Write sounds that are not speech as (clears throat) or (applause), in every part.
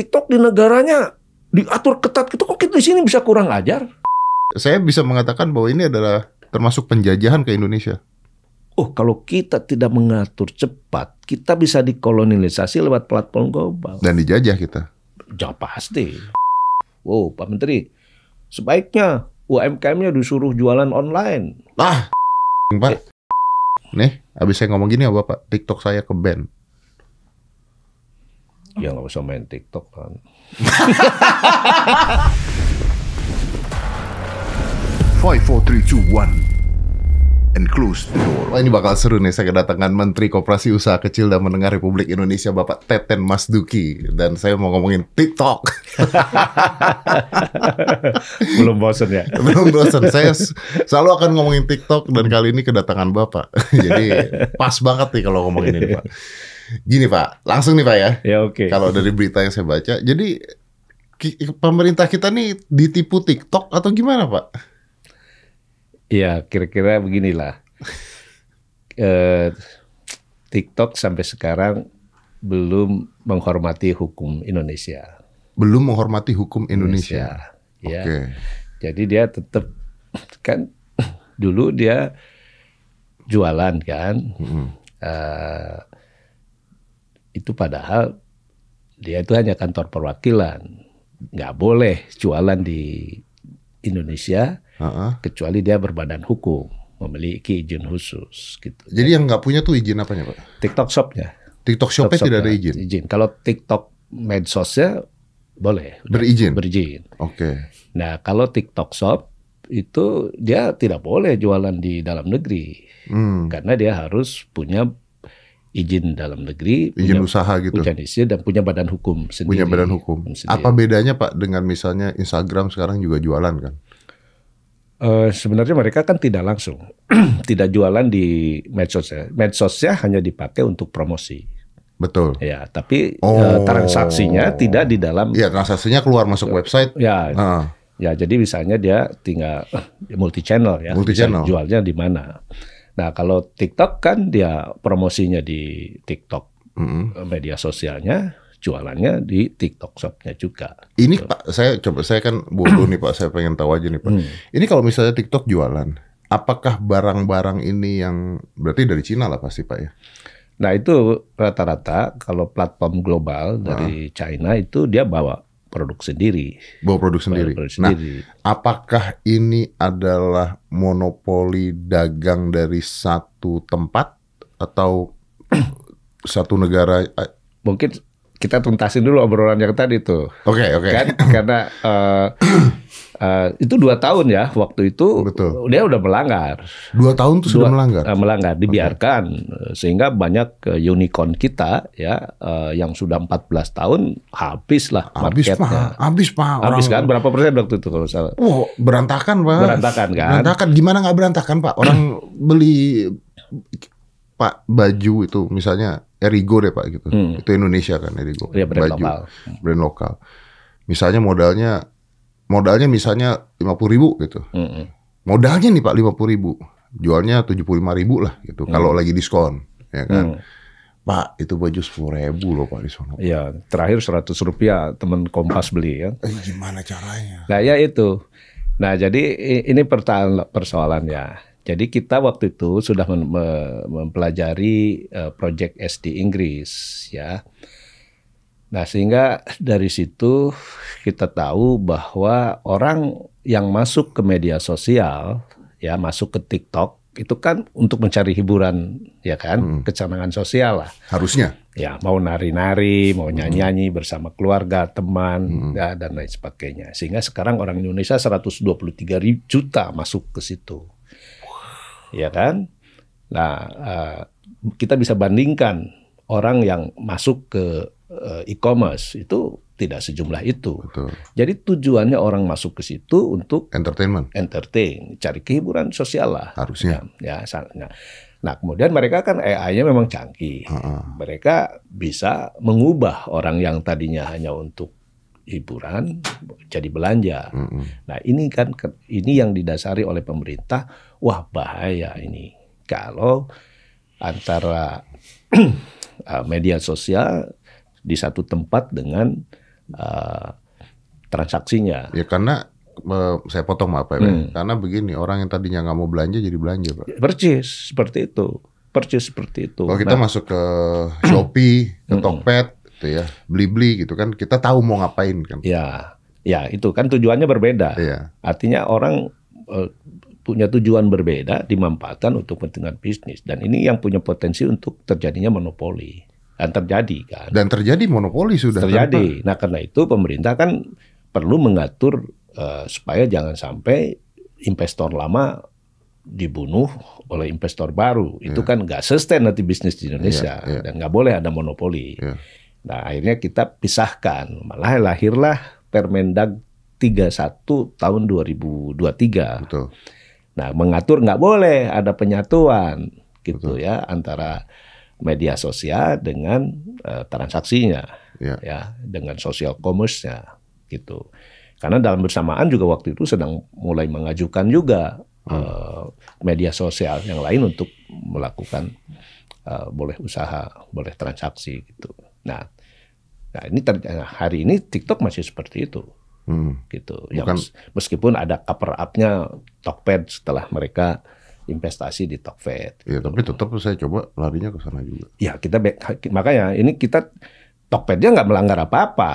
TikTok di negaranya diatur ketat gitu kok kita di sini bisa kurang ajar. Saya bisa mengatakan bahwa ini adalah termasuk penjajahan ke Indonesia. Oh, kalau kita tidak mengatur cepat, kita bisa dikolonisasi lewat platform global. Dan dijajah kita. Ya pasti. Wow, Pak Menteri, sebaiknya UMKM-nya disuruh jualan online. Lah, Pak. Eh. Nih, habis saya ngomong gini ya Bapak, TikTok saya ke band. Ya nggak usah main TikTok kan. Five, four, three, two, one and close the door. Wah, ini bakal seru nih saya kedatangan Menteri Koperasi Usaha Kecil dan Menengah Republik Indonesia Bapak Teten Mas Duki dan saya mau ngomongin TikTok. (laughs) Belum bosen ya? (laughs) Belum bosen. Saya selalu akan ngomongin TikTok dan kali ini kedatangan Bapak. (laughs) Jadi pas banget nih kalau ngomongin ini Pak. Gini Pak, langsung nih Pak ya. Ya oke. Okay. Kalau dari berita yang saya baca, jadi pemerintah kita nih ditipu TikTok atau gimana Pak? Ya kira-kira beginilah. (laughs) Eh, TikTok sampai sekarang belum menghormati hukum Indonesia. Belum menghormati hukum Indonesia. Indonesia. Ya. Okay. Jadi dia tetap (clears throat) kan (clears throat) dulu dia jualan kan, -hmm. uh, itu padahal dia itu hanya kantor perwakilan. Nggak boleh jualan di Indonesia uh -uh. kecuali dia berbadan hukum memiliki izin khusus gitu. Jadi yang nggak punya tuh izin apanya pak? TikTok shopnya. TikTok shopnya TikTok shop tidak ada izin. Izin. Kalau TikTok medsosnya boleh. Berizin. Berizin. Oke. Okay. Nah kalau TikTok shop itu dia tidak boleh jualan di dalam negeri hmm. karena dia harus punya izin dalam negeri, izin punya, usaha gitu, punya isi, dan punya badan hukum sendiri. Punya badan hukum. Sendiri. Apa bedanya Pak dengan misalnya Instagram sekarang juga jualan kan? Uh, sebenarnya mereka kan tidak langsung, (clears throat) tidak jualan di medsosnya. Medsosnya hanya dipakai untuk promosi. Betul. Ya, tapi eh, oh. uh, transaksinya tidak di dalam. Ya, transaksinya keluar masuk ya. website. Ya. Uh. Ya, jadi misalnya dia tinggal eh, multi channel ya. Multi channel. jualnya di mana? Nah kalau TikTok kan dia promosinya di TikTok mm-hmm. media sosialnya, jualannya di TikTok shopnya juga. Ini gitu. Pak, saya coba saya kan bodoh nih Pak, saya pengen tahu aja nih Pak. Mm. Ini kalau misalnya TikTok jualan, apakah barang-barang ini yang berarti dari Cina lah pasti Pak ya? Nah itu rata-rata kalau platform global dari nah. China itu dia bawa produk sendiri. Bawa produk sendiri. Bawa produk nah, sendiri. Nah, apakah ini adalah monopoli dagang dari satu tempat atau (clears throat) satu negara? Eh? Mungkin kita tuntasin dulu obrolan yang tadi tuh. Oke, okay, oke. Okay. Kan (clears throat) karena uh, Uh, itu dua tahun ya waktu itu Betul. dia udah melanggar. Dua tahun tuh sudah melanggar. Uh, melanggar dibiarkan okay. Eh, sehingga banyak uh, unicorn kita ya uh, yang sudah 14 tahun habis lah habis pak, habis pak. Habis kan berapa persen waktu itu kalau salah? Wow oh, berantakan pak. Berantakan kan. Berantakan gimana nggak berantakan pak? Orang (clears throat) beli pak baju itu misalnya Erigo deh pak gitu. Hmm. Itu Indonesia kan Erigo. Ya, brand baju lokal. brand lokal. Misalnya modalnya modalnya misalnya lima puluh ribu gitu. Mm -hmm. Modalnya nih Pak lima puluh ribu, jualnya tujuh puluh lima ribu lah gitu. Mm. Kalau lagi diskon, ya kan. Mm. Pak, itu baju sepuluh ribu loh Pak di sana. Iya, terakhir seratus rupiah temen Kompas beli ya. Eh, gimana caranya? Nah ya itu. Nah jadi ini pertanyaan persoalannya. Jadi kita waktu itu sudah mempelajari uh, eh, proyek SD Inggris ya. Nah, sehingga dari situ kita tahu bahwa orang yang masuk ke media sosial, ya masuk ke TikTok, itu kan untuk mencari hiburan, ya kan, hmm. kecanangan sosial lah. Harusnya. Ya, mau nari-nari, mau hmm. nyanyi-nyanyi bersama keluarga, teman, hmm. ya, dan lain sebagainya. Sehingga sekarang orang Indonesia 123 juta masuk ke situ. Ya kan? Nah, eh, kita bisa bandingkan orang yang masuk ke Eh, e-commerce itu tidak sejumlah itu. Betul. Jadi tujuannya orang masuk ke situ untuk entertainment, entertain, cari kehiburan sosial lah. Harusnya. Ya, ya nah, nah. kemudian mereka kan AI-nya memang canggih. Uh -uh. Mereka bisa mengubah orang yang tadinya hanya untuk hiburan jadi belanja. Uh -uh. Nah, ini kan ini yang didasari oleh pemerintah, wah bahaya ini. Kalau antara (clears throat) eh, media sosial di satu tempat dengan uh, transaksinya. Ya karena saya potong maaf ya, hmm. karena begini orang yang tadinya nggak mau belanja jadi belanja pak. Percis seperti itu, percis seperti itu. Kalau kita nah, masuk ke Shopee, ke hmm. Tokped, gitu ya, beli-beli gitu kan, kita tahu mau ngapain kan. Ya, ya itu kan tujuannya berbeda. Ya. Artinya orang uh, punya tujuan berbeda dimanfaatkan untuk kepentingan bisnis dan ini yang punya potensi untuk terjadinya monopoli. Dan terjadi kan. Dan terjadi monopoli sudah. Terjadi. tanpa. nah karena itu pemerintah kan perlu mengatur uh, supaya jangan sampai investor lama dibunuh oleh investor baru. Itu iya. kan nggak sustain nanti bisnis di Indonesia yeah, yeah. dan nggak boleh ada monopoli. Yeah. Nah akhirnya kita pisahkan. Malah lahirlah Permendag 31 tahun 2023. Betul. Nah mengatur nggak boleh ada penyatuan gitu Betul. ya antara media sosial dengan uh, transaksinya, ya. ya, dengan social commerce-nya gitu. Karena dalam bersamaan juga waktu itu sedang mulai mengajukan juga hmm. uh, media sosial yang lain untuk melakukan uh, boleh usaha, boleh transaksi gitu. Nah, nah ini hari ini TikTok masih seperti itu. Hmm. gitu. Ya, Bukan, ya, meskipun ada cover up-nya Tokped setelah mereka investasi di Tokped. Iya, gitu. tapi tetap saya coba larinya ke sana juga. Iya, kita makanya ini kita Tokpednya nggak melanggar apa-apa,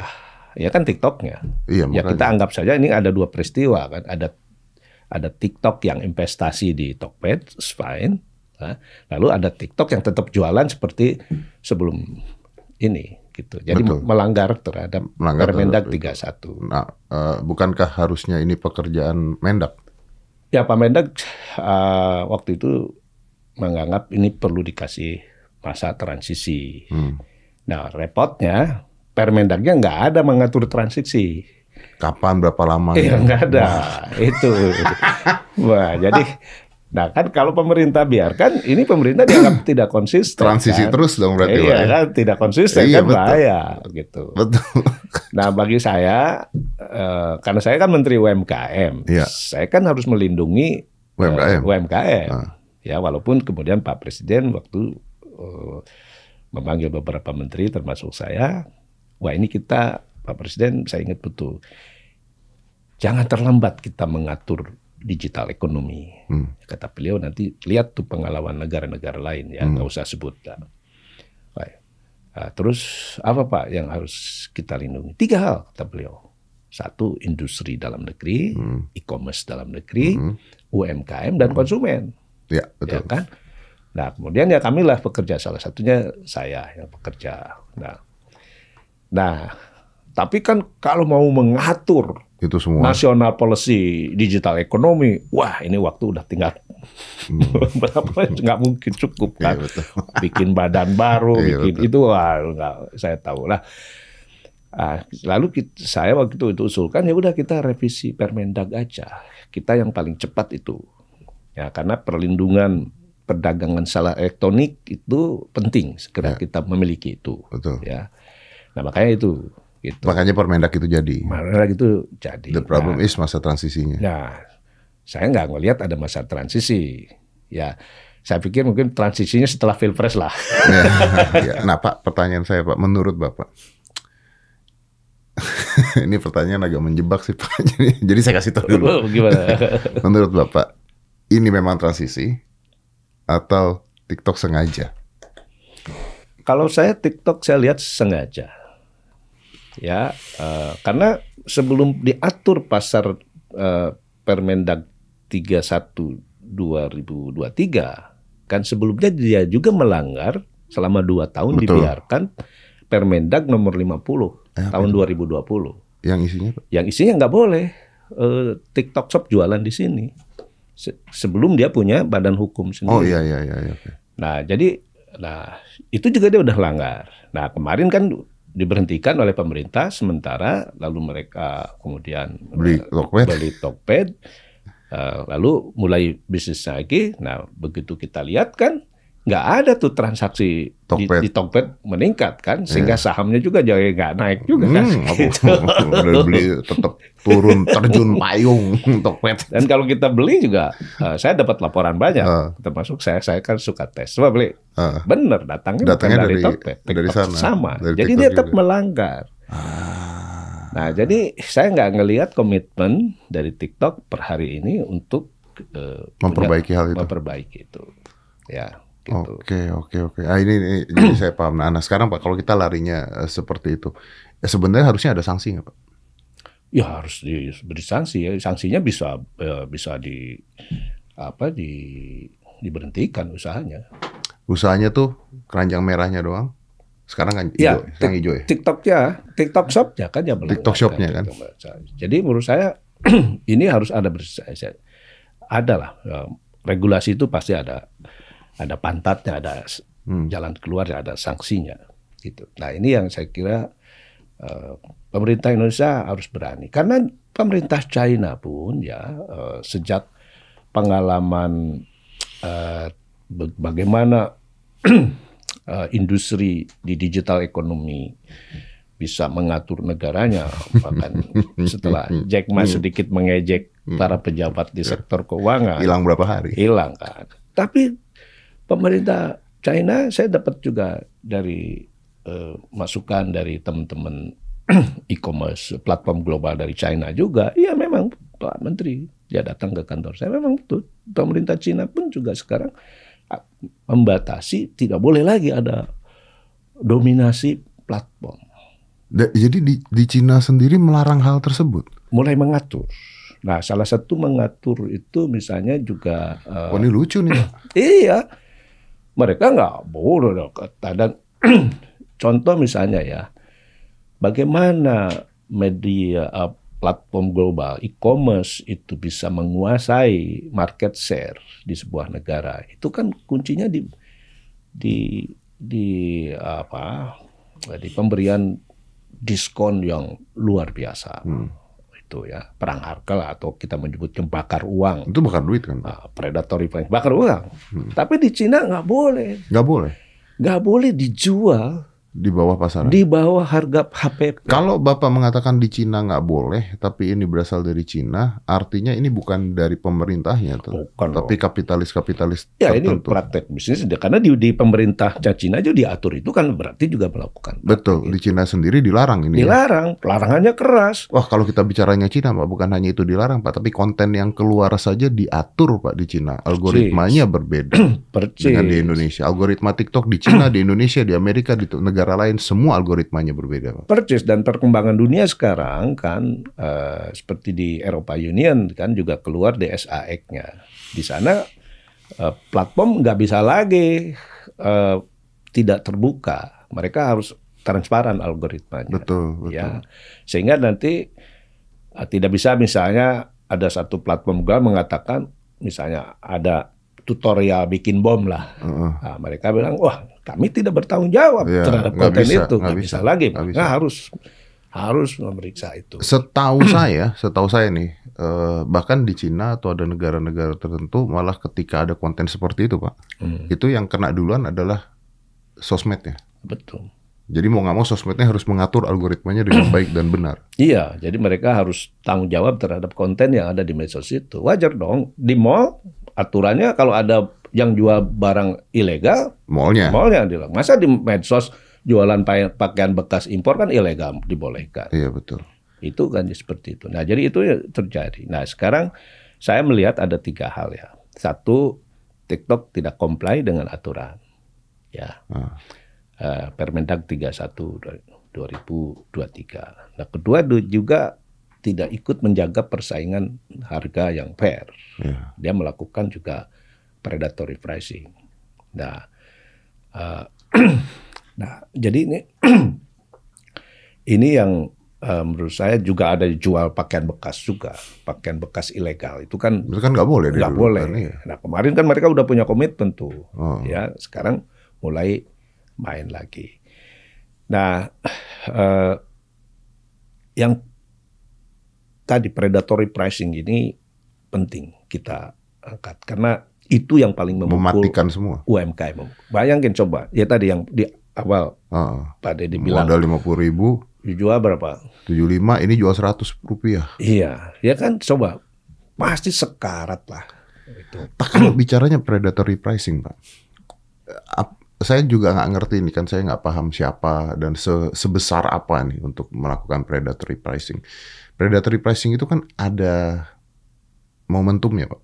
ya kan TikToknya. Iya, makanya. ya kita anggap saja ini ada dua peristiwa kan, ada ada TikTok yang investasi di Tokped, fine. lalu ada TikTok yang tetap jualan seperti sebelum ini gitu. Jadi Betul. melanggar terhadap melanggar Permendag terhadap 31. Nah, uh, bukankah harusnya ini pekerjaan Mendak? Ya Pak Mendak uh, eh, waktu itu menganggap ini perlu dikasih masa transisi. Hmm. Nah repotnya Permendaknya nggak ada mengatur transisi. Kapan berapa lama? Iya eh, ya? nggak ada nah. itu. Wah jadi Nah kan kalau pemerintah biarkan, ini pemerintah dianggap (coughs) tidak konsisten. Transisi kan? terus dong berarti. Iya ya. kan tidak konsisten iya, kan betul. bahaya gitu. Betul. Nah bagi saya Eh, karena saya kan menteri UMKM, ya. saya kan harus melindungi UMKM. Uh, eh, UMKM. Ah. Ya walaupun kemudian Pak Presiden waktu uh, memanggil beberapa menteri termasuk saya, wah ini kita Pak Presiden saya ingat betul, jangan terlambat kita mengatur digital ekonomi. Hmm. Kata beliau nanti lihat tuh pengalaman negara-negara lain ya, hmm. nggak hmm. usah sebut. Nah, terus apa Pak yang harus kita lindungi? Tiga hal kata beliau. Satu industri dalam negeri, hmm. e-commerce dalam negeri, hmm. UMKM dan hmm. konsumen. Ya, ya betul. Ya kan? Nah, kemudian ya kamilah pekerja salah satunya saya yang pekerja. Nah. Nah, tapi kan kalau mau mengatur itu semua nasional policy digital ekonomi, wah ini waktu udah tinggal hmm. (laughs) berapa nggak mungkin cukup iya, kan. Ya, Bikin badan baru, ya, bikin betul. itu wah nggak saya tahu lah. Ah, lalu kita, saya waktu itu, usulkan ya udah kita revisi Permendag aja. Kita yang paling cepat itu. Ya karena perlindungan perdagangan salah elektronik itu penting segera ya. kita memiliki itu. Betul. Ya. Nah, makanya itu gitu. Makanya Permendag itu jadi. Permendag itu jadi. The problem nah, is masa transisinya. Nah, saya nggak ngelihat ada masa transisi. Ya, saya pikir mungkin transisinya setelah pilpres lah. (laughs) ya, nah Pak, pertanyaan saya Pak, menurut Bapak, (laughs) ini pertanyaan agak menjebak sih Pak. (laughs) Jadi, jadi saya kasih tahu dulu. Oh, gimana? (laughs) Menurut Bapak, ini memang transisi atau TikTok sengaja? Kalau saya TikTok saya lihat sengaja. Ya, uh, karena sebelum diatur pasar uh, Permendag 31 2023 kan sebelumnya dia juga melanggar selama dua tahun Betul. dibiarkan Permendag nomor 50 eh, ah, tahun itu? 2020. Yang isinya? Pak? Yang isinya nggak boleh uh, TikTok Shop jualan di sini. Se sebelum dia punya badan hukum sendiri. Oh iya iya iya. iya okay. Nah jadi nah itu juga dia udah langgar. Nah kemarin kan diberhentikan oleh pemerintah sementara lalu mereka kemudian beli eh, Tokped, beli Tokped uh, lalu mulai bisnis lagi. Nah begitu kita lihat kan nggak ada tuh transaksi Tokped. di, di Tokped meningkat kan iya. sehingga yeah. sahamnya juga jadi nggak naik juga kan hmm, kan gitu. udah beli tetap turun terjun payung (laughs) Tokped dan kalau kita beli juga uh, saya dapat laporan banyak uh. termasuk saya saya kan suka tes coba beli uh. bener datangnya, datangnya dari, dari Tokped TikTok dari sana sama dari jadi TikTok dia tetap juga. melanggar ah. nah jadi saya nggak ngelihat komitmen dari TikTok per hari ini untuk uh, memperbaiki punya, hal itu memperbaiki itu ya Gitu. Oke, oke, oke. Ah ini, ini (clears throat) jadi saya paham. Nah, nah sekarang Pak, kalau kita larinya uh, seperti itu, ya sebenarnya harusnya ada sanksi nggak Pak? Ya harus diberi sanksi ya. Sanksinya bisa uh, bisa di apa di diberhentikan usahanya. Usahanya tuh keranjang merahnya doang. Sekarang kan ya, hijau, ya, sekarang hijau ya. TikTok ya, TikTok shop ya kan ya belum. TikTok shopnya kan. kan? Jadi menurut saya (clears throat) ini harus ada ada lah regulasi itu pasti ada ada pantatnya, ada hmm. jalan keluar, ada sanksinya. Gitu. Nah ini yang saya kira uh, pemerintah Indonesia harus berani karena pemerintah China pun ya uh, sejak pengalaman uh, bagaimana uh, (clears throat) industri di digital ekonomi bisa mengatur negaranya bahkan (laughs) setelah Jack Ma sedikit mengejek hmm. para pejabat di sektor keuangan hilang berapa hari hilang kan tapi pemerintah China saya dapat juga dari uh, masukan dari teman-teman (clears throat) e-commerce platform global dari China juga. Iya memang Pak Menteri dia datang ke kantor saya memang betul. Pemerintah China pun juga sekarang ah, membatasi tidak boleh lagi ada dominasi platform. jadi di, di Cina sendiri melarang hal tersebut. Mulai mengatur. Nah, salah satu mengatur itu misalnya juga. oh, uh, ini eh, lucu nih. (clears throat) iya, mereka nggak boleh kata dan (clears throat) contoh misalnya ya bagaimana media eh, platform global e-commerce itu bisa menguasai market share di sebuah negara itu kan kuncinya di di di apa di pemberian diskon yang luar biasa. Hmm itu ya perang harga atau kita menyebutnya bakar uang itu bakar duit kan nah, predatory bakar uang hmm. tapi di Cina nggak boleh nggak boleh nggak boleh dijual di bawah pasaran. Di bawah harga HPP. Kalau Bapak mengatakan di Cina nggak boleh, tapi ini berasal dari Cina, artinya ini bukan dari pemerintahnya, bukan tapi kapitalis-kapitalis. Ya tertentu. ini praktek bisnis, karena di, di pemerintah Cina aja diatur itu kan berarti juga melakukan. Betul, di Cina sendiri dilarang ini. Ya? Dilarang, ya? larangannya keras. Wah kalau kita bicaranya Cina, Pak, bukan hanya itu dilarang, Pak, tapi konten yang keluar saja diatur, Pak, di Cina. Algoritmanya Percis. berbeda (clears throat) Percis. dengan di Indonesia. Algoritma TikTok di Cina, di Indonesia, di Amerika, di negara negara lain semua algoritmanya berbeda. Persis dan perkembangan dunia sekarang kan uh, seperti di Eropa Union kan juga keluar DSAX-nya. Di sana uh, platform nggak bisa lagi uh, tidak terbuka. Mereka harus transparan algoritmanya. Betul, betul. Ya. Sehingga nanti uh, tidak bisa misalnya ada satu platform juga mengatakan misalnya ada tutorial bikin bom lah. Uh-uh. Nah, mereka bilang, wah kami tidak bertanggung jawab yeah, terhadap konten bisa, itu, gak bisa. bisa lagi. Gak bisa. harus harus memeriksa itu. Setahu (clears throat) saya, setahu saya nih, eh, bahkan di Cina atau ada negara-negara tertentu malah ketika ada konten seperti itu, Pak, hmm. itu yang kena duluan adalah sosmednya. Betul. Jadi mau nggak mau sosmednya harus mengatur algoritmanya dengan (clears throat) baik dan benar. Iya, jadi mereka harus tanggung jawab terhadap konten yang ada di medsos itu. Wajar dong, di mall aturannya kalau ada yang jual barang ilegal, malnya. Malnya dilarang. Masa di medsos jualan pakaian bekas impor kan ilegal dibolehkan. Iya betul. Itu kan seperti itu. Nah, jadi itu terjadi. Nah, sekarang saya melihat ada tiga hal ya. Satu, TikTok tidak comply dengan aturan. Ya. Ah. Uh, Permendag 31 2023. Nah, kedua juga tidak ikut menjaga persaingan harga yang fair. Yeah. Dia melakukan juga predatory pricing. Nah, uh, (clears throat) nah jadi ini (clears throat) ini yang uh, menurut saya juga ada jual pakaian bekas juga, pakaian bekas ilegal itu kan itu kan nggak boleh nggak boleh. Kan, ya. Nah kemarin kan mereka udah punya komitmen tuh, oh. ya sekarang mulai main lagi. Nah, uh, yang tadi predatory pricing ini penting kita angkat karena itu yang paling mematikan semua UMKM. Bayangin coba ya tadi yang di awal uh, Pak Deddy bilang modal lima puluh ribu dijual berapa? Tujuh lima. ini jual seratus rupiah. Iya, ya kan coba pasti sekarat lah. Itu. (clears throat) Pak kalau bicaranya predatory pricing pak, saya juga nggak ngerti ini kan saya nggak paham siapa dan sebesar apa nih untuk melakukan predatory pricing predatory pricing itu kan ada momentumnya Pak.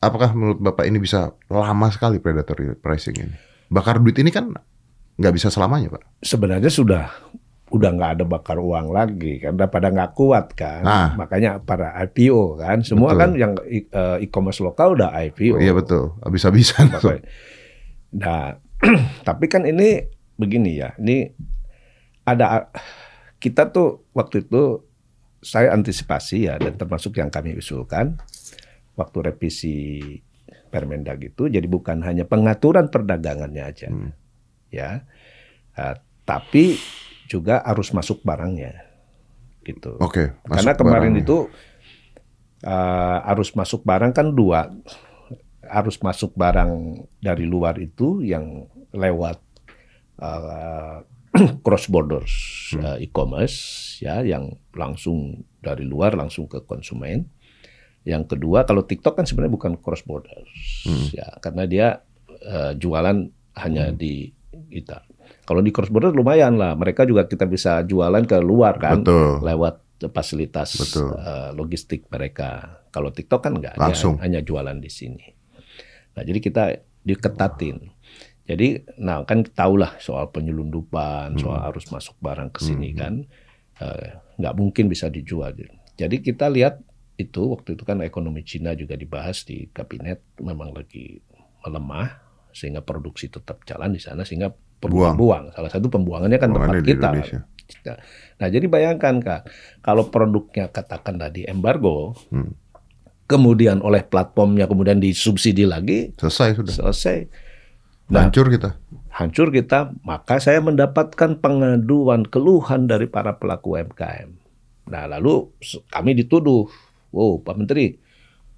Apakah menurut Bapak ini bisa lama sekali predatory pricing ini? Bakar duit ini kan nggak bisa selamanya Pak. Sebenarnya sudah udah nggak ada bakar uang lagi karena pada nggak kuat kan nah. makanya para IPO kan semua betul. kan yang eh, e-commerce lokal udah IPO iya betul bisa (laughs) bisa nah (clears throat) tapi kan ini begini ya ini ada kita tuh waktu itu saya antisipasi ya dan termasuk yang kami usulkan waktu revisi Permendag itu jadi bukan hanya pengaturan perdagangannya aja hmm. ya uh, tapi juga arus masuk barangnya gitu. Oke. Okay, Karena kemarin barangnya. itu uh, arus masuk barang kan dua arus masuk barang dari luar itu yang lewat uh, (clears throat) cross borders hmm. uh, e-commerce ya yang langsung dari luar langsung ke konsumen. Yang kedua kalau TikTok kan sebenarnya bukan cross borders hmm. ya karena dia uh, jualan hanya hmm. di kita. Kalau di cross border lumayan lah, mereka juga kita bisa jualan ke luar kan Betul. lewat fasilitas Betul. Uh, logistik mereka. Kalau TikTok kan enggak Langsung. Hanya, hanya jualan di sini. Nah, jadi kita diketatin. Jadi, nah kan tahulah soal penyelundupan, hmm. soal harus masuk barang ke sini hmm. kan eh, nggak uh, mungkin bisa dijual. Jadi kita lihat itu waktu itu kan ekonomi Cina juga dibahas di kabinet memang lagi melemah sehingga produksi tetap jalan di sana sehingga pembuang. buang. Salah satu pembuangannya kan tempat kita. Indonesia. Nah, nah, jadi bayangkan Kak, kalau produknya katakan tadi embargo, hmm. kemudian oleh platformnya kemudian disubsidi lagi, selesai sudah. Selesai Nah, hancur kita. Hancur kita, maka saya mendapatkan pengaduan keluhan dari para pelaku UMKM. Nah, lalu kami dituduh, "Wow, Pak Menteri,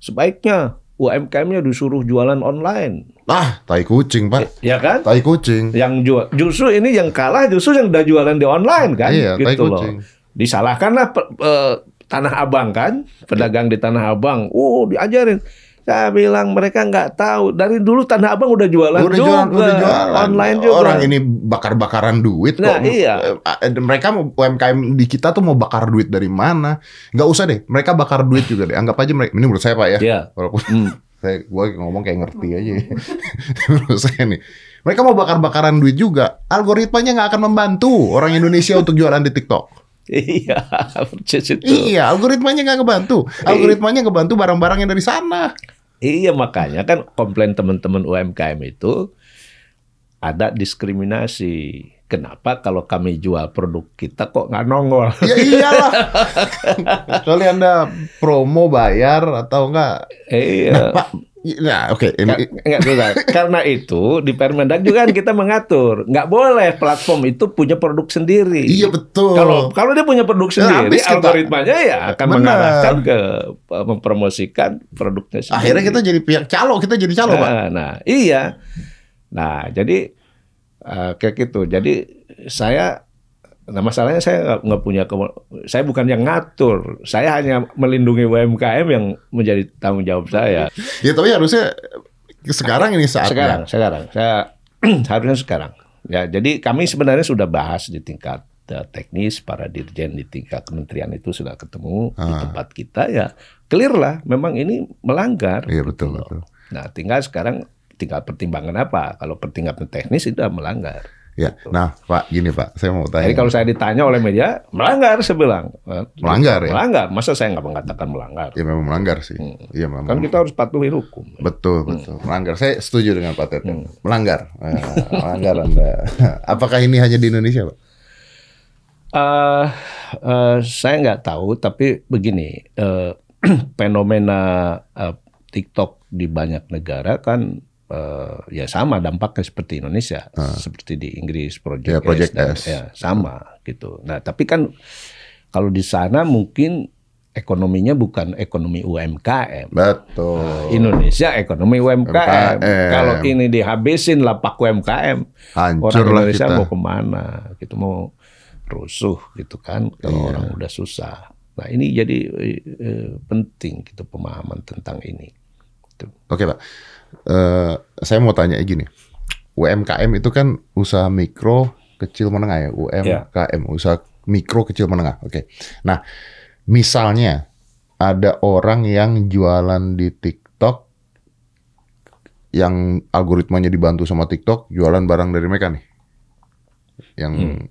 sebaiknya UMKM-nya disuruh jualan online. Nah, tai kucing, Pak. Ya, ya, kan? Tai kucing. Yang jual justru ini yang kalah justru yang udah jualan di online kan? Iya, gitu tai kucing. Loh. Disalahkanlah eh, Tanah Abang kan, pedagang di Tanah Abang. Oh, diajarin saya bilang mereka nggak tahu. Dari dulu Tanah Abang udah jualan udah juga, jualan, udah jualan. online juga. Orang ini bakar-bakaran duit nah, kok. Iya. Eh, eh, mereka UMKM di kita tuh mau bakar duit dari mana? Nggak usah deh. Mereka bakar duit juga deh. Anggap aja mereka. Ini menurut saya pak ya. Iya. Walaupun hmm. (laughs) saya gue ngomong kayak ngerti aja. (laughs) menurut saya nih. Mereka mau bakar-bakaran duit juga. Algoritmanya nggak akan membantu orang Indonesia untuk jualan di TikTok. Iya, (laughs) itu. Iya, algoritmanya nggak ngebantu. Eh, algoritmanya ngebantu barang-barang yang dari sana. Iya, makanya kan komplain teman-teman UMKM itu ada diskriminasi. Kenapa kalau kami jual produk kita kok nggak nongol? Ya iyalah. (laughs) Kecuali Anda promo bayar atau enggak. Iya. Nah, Pak, Nah, oke. Okay. Ka enggak Karena itu di Permendag juga kan kita mengatur, nggak boleh platform itu punya produk sendiri. Iya betul. Kalau kalau dia punya produk nah, sendiri, nah, algoritmanya kita, ya akan benar. mengarahkan ke e, mempromosikan produknya sendiri. Akhirnya kita jadi pihak calo, kita jadi calo, nah, Pak. Nah, iya. Nah, jadi uh, kayak gitu. Jadi saya Nah masalahnya saya nggak punya saya bukan yang ngatur, saya hanya melindungi UMKM yang menjadi tanggung jawab saya. Ya tapi harusnya sekarang ini saatnya. Sekarang, sekarang. Saya (clears throat) harusnya sekarang. Ya, jadi kami sebenarnya sudah bahas di tingkat eh, teknis, para dirjen di tingkat kementerian itu sudah ketemu ah. di tempat kita ya clear lah, memang ini melanggar. Iya betul, gitu. betul. Nah, tinggal sekarang tinggal pertimbangan apa? Kalau pertimbangan teknis itu melanggar. Ya, nah Pak, gini Pak, saya mau tanya. Jadi kalau saya ditanya oleh media, melanggar saya bilang. Melanggar ya? Melanggar, masa saya nggak mengatakan melanggar? Ya memang melanggar sih. Hmm. Ya, memang. Kan kita harus patuhi hukum. Betul, hmm. betul. Hmm. Melanggar, saya setuju dengan Pak Teten. Hmm. Melanggar, eh, melanggar Anda. (laughs) Apakah ini hanya di Indonesia Pak? Uh, uh, saya nggak tahu, tapi begini, uh, (clears throat) fenomena uh, TikTok di banyak negara kan uh, ya sama dampaknya seperti Indonesia, uh. seperti di Inggris Project, yeah, Project S, dan, S. Ya, sama gitu. Nah, tapi kan kalau di sana mungkin ekonominya bukan ekonomi UMKM. Betul. Nah, Indonesia ekonomi UMKM. Kalau ini dihabisin lapak UMKM, Hancur orang Indonesia kita. mau kemana? Gitu mau rusuh gitu kan kalau yeah. orang udah susah. Nah ini jadi eh, eh penting gitu pemahaman tentang ini gitu. Oke pak, uh, saya mau tanya gini, UMKM itu kan usaha mikro kecil menengah ya, iya. UMKM yeah. usaha mikro kecil menengah. Oke, nah misalnya ada orang yang jualan di TikTok yang algoritmanya dibantu sama TikTok jualan barang dari mereka nih, yang hmm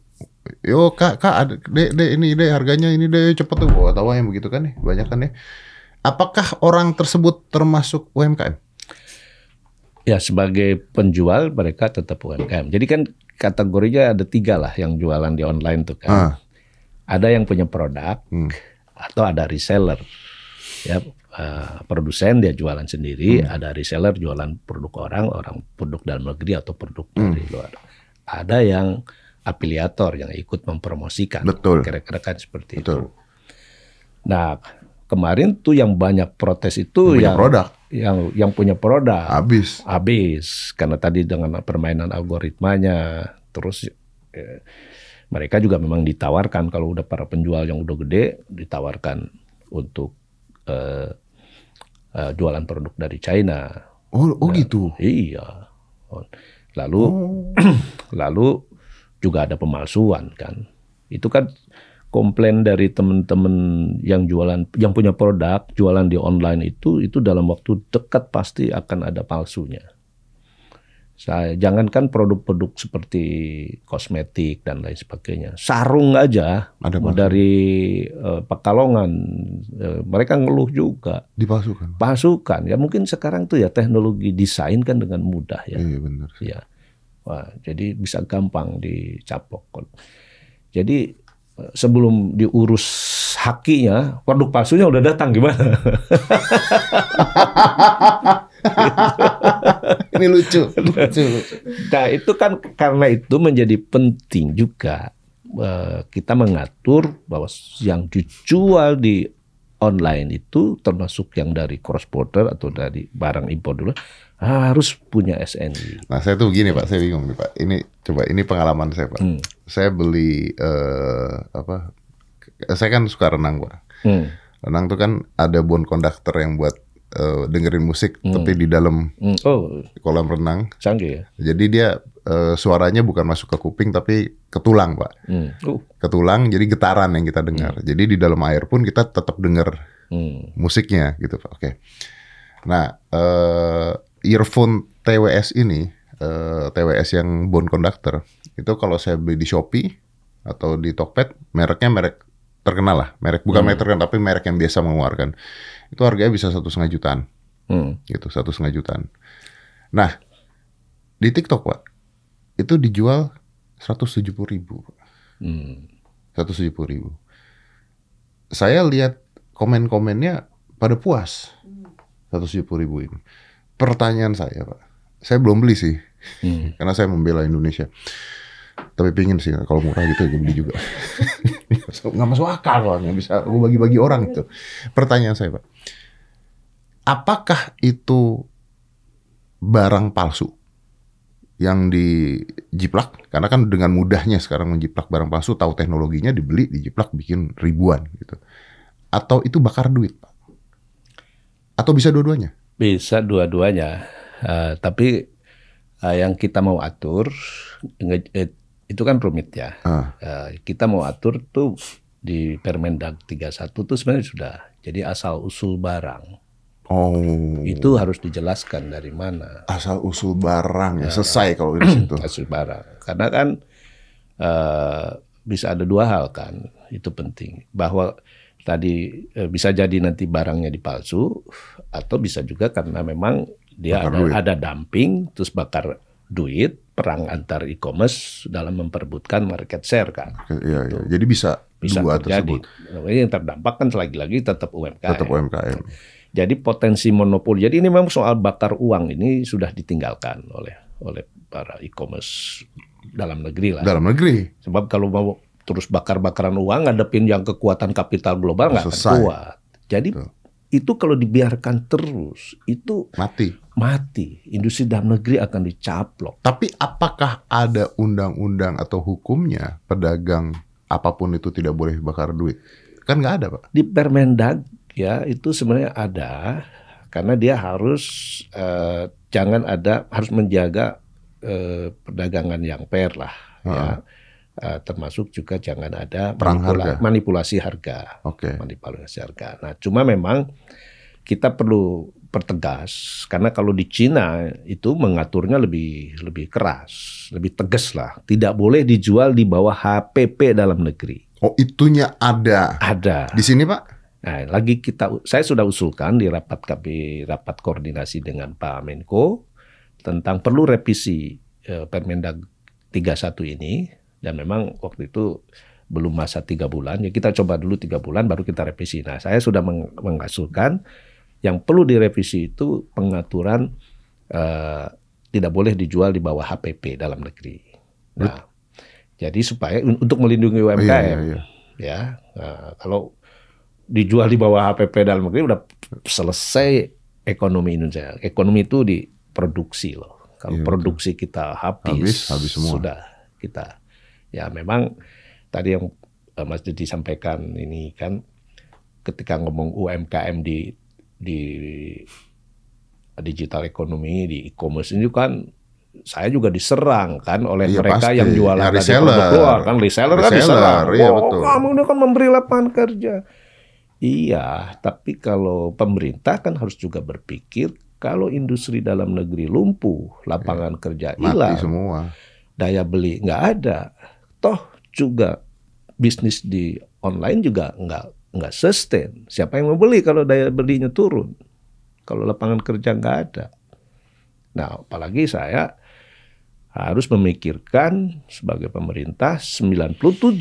yo kak kak ada deh ini deh harganya ini deh cepet tuh tahu yang begitu kan nih banyak kan nih. Apakah orang tersebut termasuk UMKM? Ya sebagai penjual mereka tetap UMKM. Jadi kan kategorinya ada tiga lah yang jualan di online tuh kan. Ah. Ada yang punya produk hmm. atau ada reseller. Ya uh, produsen dia jualan sendiri, hmm. ada reseller jualan produk orang, orang produk dalam negeri atau produk hmm. dari luar. Ada yang afiliator yang ikut mempromosikan. Betul. Kira-kira kan seperti Betul. itu. Nah, kemarin tuh yang banyak protes itu yang, yang produk yang yang punya produk habis habis karena tadi dengan permainan algoritmanya terus eh, mereka juga memang ditawarkan kalau udah para penjual yang udah gede ditawarkan untuk eh, eh, jualan produk dari China oh oh nah, gitu iya oh, lalu oh. (clears throat) lalu juga ada pemalsuan kan itu kan komplain dari teman-teman yang jualan yang punya produk jualan di online itu itu dalam waktu dekat pasti akan ada palsunya. Saya jangankan produk-produk seperti kosmetik dan lain sebagainya. Sarung aja ada dari uh, Pekalongan uh, mereka ngeluh juga. Dipasukan. Pasukan. Ya mungkin sekarang tuh ya teknologi desain kan dengan mudah ya. Iya benar. Ya. Wah, jadi bisa gampang dicapok. Jadi sebelum diurus hakinya, produk palsunya udah datang gimana? (laughs) Ini lucu. lucu. Nah itu kan karena itu menjadi penting juga eh, kita mengatur bahwa yang dijual di online itu termasuk yang dari cross border atau dari barang impor dulu harus punya SNI. Nah saya tuh gini pak, saya bingung nih pak. Ini coba ini pengalaman saya pak. Hmm. Saya beli uh, apa? Saya kan suka renang pak. Hmm. Renang tuh kan ada bon konduktor yang buat uh, dengerin musik hmm. tapi di dalam hmm. oh. kolam renang. Canggih ya. Jadi dia uh, suaranya bukan masuk ke kuping tapi ke tulang, Pak. Hmm. Uh. Ke tulang jadi getaran yang kita dengar. Hmm. Jadi di dalam air pun kita tetap dengar hmm. musiknya gitu, Pak. Oke. Okay. Nah, uh, earphone TWS ini uh, TWS yang bone conductor itu kalau saya beli di Shopee atau di Tokped mereknya merek terkenal lah merek bukan hmm. merek terkenal tapi merek yang biasa mengeluarkan itu harganya bisa satu setengah jutaan hmm. gitu satu setengah jutaan nah di TikTok pak itu dijual seratus tujuh puluh ribu hmm. seratus tujuh puluh ribu saya lihat komen-komennya pada puas seratus tujuh puluh ribu ini pertanyaan saya pak saya belum beli sih hmm. karena saya membela Indonesia tapi pingin sih kalau murah gitu gue beli juga (laughs) nggak masuk akal lah nggak bisa gue bagi-bagi orang itu pertanyaan saya pak apakah itu barang palsu yang dijiplak karena kan dengan mudahnya sekarang menjiplak barang palsu tahu teknologinya dibeli dijiplak bikin ribuan gitu atau itu bakar duit pak atau bisa dua-duanya bisa dua-duanya uh, tapi uh, yang kita mau atur eh, itu kan rumit ya. Uh, Kita mau atur tuh di Permendag 31 tuh sebenarnya sudah. Jadi asal usul barang. Oh. Itu harus dijelaskan dari mana. Asal usul barang ya ya selesai kalau di situ. (clears throat) Asal barang. Karena kan uh, bisa ada dua hal kan, itu penting. Bahwa tadi uh, bisa jadi nanti barangnya dipalsu atau bisa juga karena memang dia ada, ada dumping terus bakar duit perang antar e-commerce dalam memperbutkan market share kan. Iya, iya. Jadi bisa, bisa dua terjadi. tersebut. Nah, yang terdampak kan lagi-lagi tetap UMKM. Tetap UMKM. Jadi potensi monopoli. Jadi ini memang soal bakar uang ini sudah ditinggalkan oleh oleh para e-commerce dalam negeri lah. Dalam negeri. Sebab kalau mau terus bakar-bakaran uang ngadepin yang kekuatan kapital global nggak akan kuat. Jadi Tuh itu kalau dibiarkan terus itu mati mati industri dalam negeri akan dicaplok tapi apakah ada undang-undang atau hukumnya pedagang apapun itu tidak boleh bakar duit kan nggak ada pak di Permendag ya itu sebenarnya ada karena dia harus eh, jangan ada harus menjaga eh, perdagangan yang fair lah -huh. ya ah. Eh, termasuk juga jangan ada Perang manipula harga. manipulasi harga. Okay. Manipulasi harga. Nah, cuma memang kita perlu pertegas karena kalau di Cina itu mengaturnya lebih lebih keras, lebih tegas lah. Tidak boleh dijual di bawah HPP dalam negeri. Oh, itunya ada. Ada. Di sini, Pak? Nah, lagi kita saya sudah usulkan di rapat kami rapat koordinasi dengan Pak Menko tentang perlu revisi eh, Permendag 31 ini dan memang waktu itu belum masa tiga bulan, ya kita coba dulu tiga bulan baru kita revisi. Nah saya sudah meng mengasuhkan yang perlu direvisi itu pengaturan uh, tidak boleh dijual di bawah HPP dalam negeri. Nah, jadi supaya untuk melindungi UMKM, oh, iya, iya, iya. ya nah, kalau dijual di bawah HPP dalam negeri udah selesai ekonomi Indonesia. Ekonomi itu diproduksi loh. Kalau iya, produksi kita habis, habis, habis semua. sudah kita Ya memang tadi yang eh, Mas Dedi sampaikan ini kan ketika ngomong UMKM di di digital ekonomi di e-commerce ini kan saya juga diserang kan oleh iya, mereka pasti. yang jualan ya, reseller. produk luar kan reseller, kan reseller kan diserang. Iya, oh, kamu ini kan memberi lapangan kerja. Iya, tapi kalau pemerintah kan harus juga berpikir kalau industri dalam negeri lumpuh, lapangan iya, kerja hilang, semua, daya beli nggak ada, toh juga bisnis di online juga nggak nggak sustain. Siapa yang mau beli kalau daya belinya turun? Kalau lapangan kerja nggak ada. Nah, apalagi saya harus memikirkan sebagai pemerintah 97%